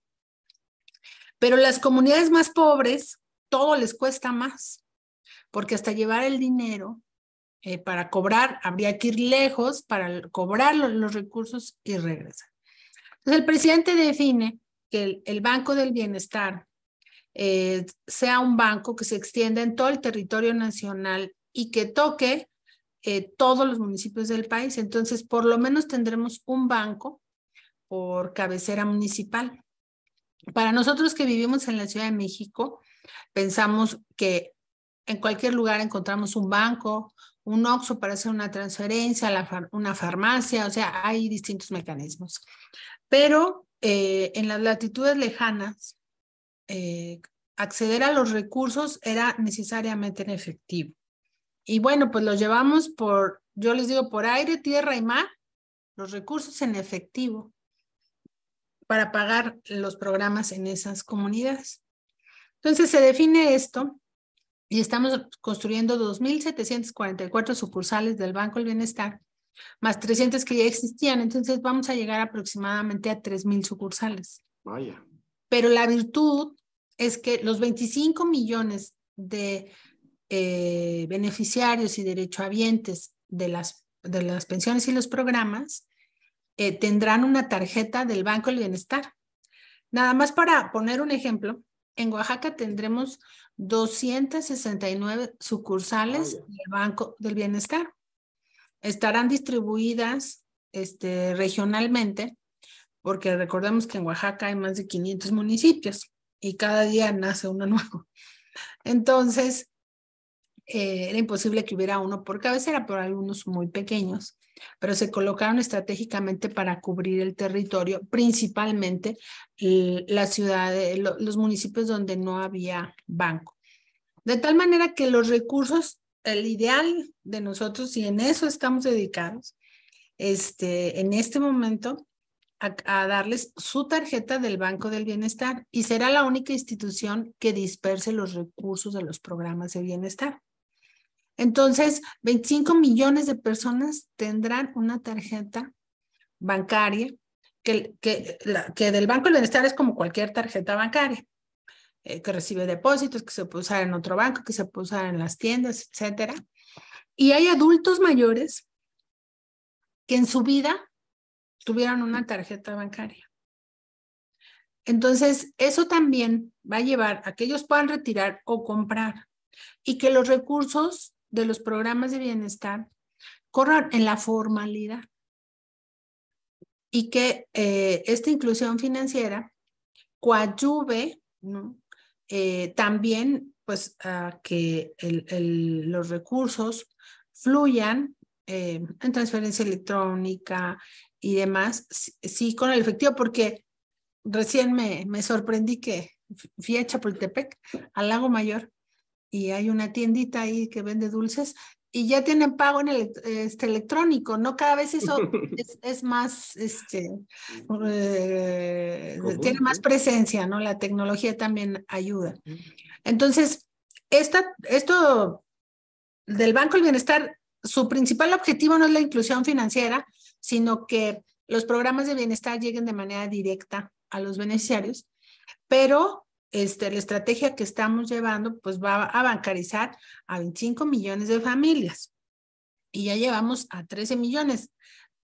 Pero las comunidades más pobres, todo les cuesta más, porque hasta llevar el dinero eh, para cobrar, habría que ir lejos para cobrar los, recursos y regresar. Entonces, el presidente define que el, Banco del Bienestar eh, sea un banco que se extienda en todo el territorio nacional y que toque eh, todos los municipios del país. Entonces, por lo menos tendremos un banco por cabecera municipal. Para nosotros que vivimos en la Ciudad de México, pensamos que en cualquier lugar encontramos un banco, un OXO para hacer una transferencia, una farmacia, o sea, hay distintos mecanismos. Pero eh, en las latitudes lejanas, eh, acceder a los recursos era necesariamente en efectivo. Y bueno, pues los llevamos por, yo les digo, por aire, tierra y mar, los recursos en efectivo para pagar los programas en esas comunidades. Entonces se define esto y estamos construyendo 2.744 sucursales del Banco del Bienestar, más 300 que ya existían. Entonces vamos a llegar aproximadamente a 3.000 sucursales. Vaya. Pero la virtud es que los 25 millones de eh, beneficiarios y derechohabientes de las, de las pensiones y los programas eh, tendrán una tarjeta del Banco del Bienestar. Nada más para poner un ejemplo, en Oaxaca tendremos 269 sucursales del Banco del Bienestar. Estarán distribuidas este, regionalmente, porque recordemos que en Oaxaca hay más de 500 municipios y cada día nace uno nuevo. Entonces, eh, era imposible que hubiera uno por cabecera, pero algunos muy pequeños pero se colocaron estratégicamente para cubrir el territorio, principalmente las ciudades, los municipios donde no había banco. De tal manera que los recursos, el ideal de nosotros, y en eso estamos dedicados, este, en este momento, a, a, darles su tarjeta del Banco del Bienestar y será la única institución que disperse los recursos de los programas de bienestar. Entonces, 25 millones de personas tendrán una tarjeta bancaria que, que, del Banco del Bienestar es como cualquier tarjeta bancaria, eh, que recibe depósitos, que se puede usar en otro banco, que se puede usar en las tiendas, etcétera. Y hay adultos mayores que en su vida tuvieron una tarjeta bancaria. Entonces, eso también va a llevar a que ellos puedan retirar o comprar y que los recursos de los programas de bienestar corran en la formalidad y que eh, esta inclusión financiera coadyuve eh, también pues a que los recursos fluyan eh, en transferencia electrónica y demás, sí, con el efectivo, porque recién me, me sorprendí que fui a Chapultepec, al Lago Mayor, y hay una tiendita ahí que vende dulces y ya tienen pago en el, este electrónico, ¿no? Cada vez eso es, más, este, eh, tiene más ¿eh? presencia, ¿no? La tecnología también ayuda. Entonces, esta, esto del Banco del Bienestar, su principal objetivo no es la inclusión financiera, sino que los programas de bienestar lleguen de manera directa a los beneficiarios, pero este, la estrategia que estamos llevando pues va a bancarizar a 25 millones de familias y ya llevamos a 13 millones.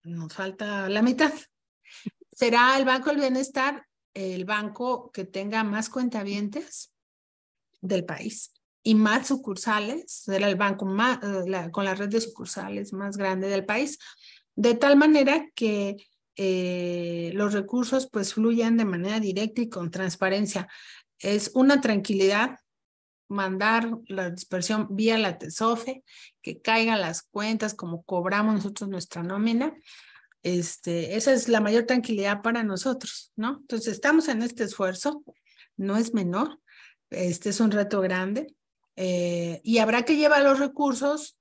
Nos falta la mitad. ¿Será el Banco del Bienestar el banco que tenga más cuentavientes del país y más sucursales? Será el banco con la red de sucursales más grande del país. De tal manera que eh, los recursos pues fluyan de manera directa y con transparencia es una tranquilidad mandar la dispersión vía la TESOFE, que caigan las cuentas como cobramos nosotros nuestra nómina. Este, esa es la mayor tranquilidad para nosotros, ¿no? Entonces, estamos en este esfuerzo, no es menor, este es un reto grande eh, y habrá que llevar los recursos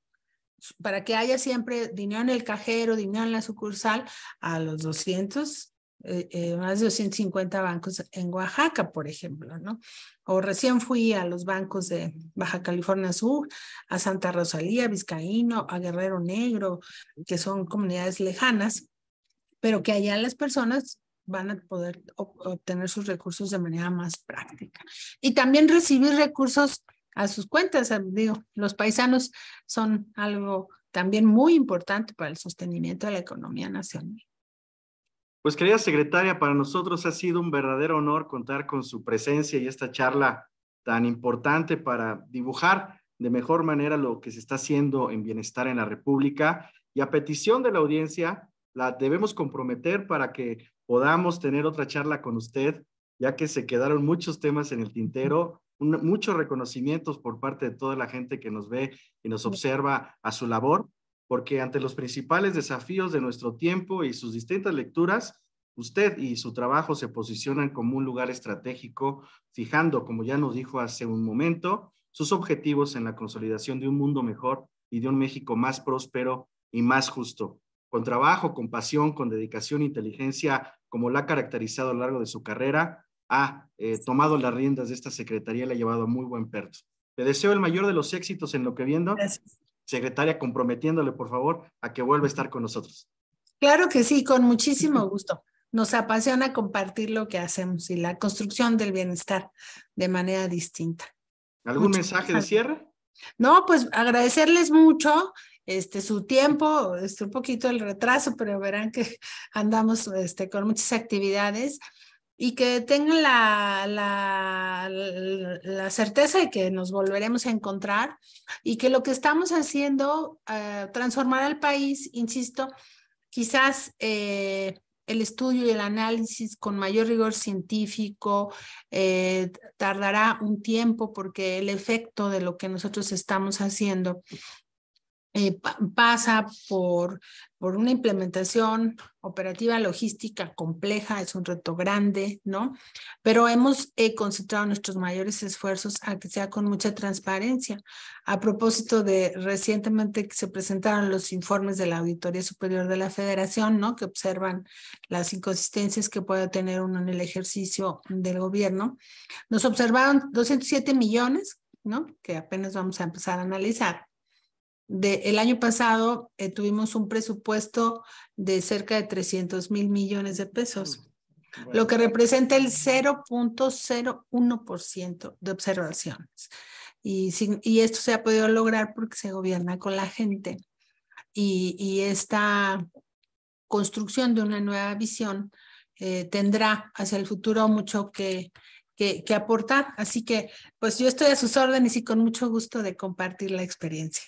para que haya siempre dinero en el cajero, dinero en la sucursal, a los 200 eh, eh, más de 250 bancos en Oaxaca, por ejemplo, ¿no? O recién fui a los bancos de Baja California Sur, a Santa Rosalía, Vizcaíno, a Guerrero Negro, que son comunidades lejanas, pero que allá las personas van a poder obtener sus recursos de manera más práctica. Y también recibir recursos a sus cuentas. Eh, digo, los paisanos son algo también muy importante para el sostenimiento de la economía nacional. Pues querida secretaria, para nosotros ha sido un verdadero honor contar con su presencia y esta charla tan importante para dibujar de mejor manera lo que se está haciendo en bienestar en la República. Y a petición de la audiencia, la debemos comprometer para que podamos tener otra charla con usted, ya que se quedaron muchos temas en el tintero, muchos reconocimientos por parte de toda la gente que nos ve y nos observa a su labor porque ante los principales desafíos de nuestro tiempo y sus distintas lecturas, usted y su trabajo se posicionan como un lugar estratégico, fijando, como ya nos dijo hace un momento, sus objetivos en la consolidación de un mundo mejor y de un México más próspero y más justo. Con trabajo, con pasión, con dedicación e inteligencia, como la ha caracterizado a lo largo de su carrera, ha eh, tomado las riendas de esta secretaría y la ha llevado a muy buen perto. Le deseo el mayor de los éxitos en lo que viendo secretaria, comprometiéndole, por favor, a que vuelva a estar con nosotros. Claro que sí, con muchísimo gusto. Nos apasiona compartir lo que hacemos y la construcción del bienestar de manera distinta. ¿Algún mensaje de cierre? No, pues agradecerles mucho este, su tiempo, este, un poquito el retraso, pero verán que andamos este, con muchas actividades y que tengan la, la, certeza de que nos volveremos a encontrar y que lo que estamos haciendo, eh, transformar al país, insisto, quizás eh, el estudio y el análisis con mayor rigor científico eh, tardará un tiempo porque el efecto de lo que nosotros estamos haciendo eh, pasa por, por una implementación operativa logística compleja, es un reto grande, ¿no? Pero hemos eh, concentrado nuestros mayores esfuerzos a que sea con mucha transparencia. A propósito de recientemente que se presentaron los informes de la Auditoría Superior de la Federación, ¿no? Que observan las inconsistencias que puede tener uno en el ejercicio del gobierno. Nos observaron 207 millones, ¿no? Que apenas vamos a empezar a analizar el año pasado eh, tuvimos un presupuesto de cerca de 300 mil millones de pesos, lo que representa el 0.01% de observaciones. Y, esto se ha podido lograr porque se gobierna con la gente. Y, esta construcción de una nueva visión eh, tendrá hacia el futuro mucho que, que, que aportar. Así que, pues yo estoy a sus órdenes y con mucho gusto de compartir la experiencia.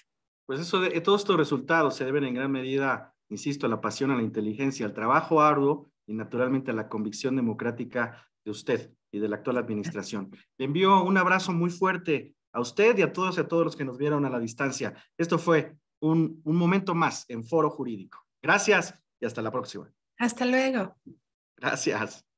Pues eso de, todos estos resultados se deben en gran medida, insisto, a la pasión, a la inteligencia, al trabajo arduo y naturalmente a la convicción democrática de usted y de la actual administración. Le envío un abrazo muy fuerte a usted y a todos y a todos los que nos vieron a la distancia. Esto fue un, un momento más en Foro Jurídico. Gracias y hasta la próxima. Hasta luego. Gracias.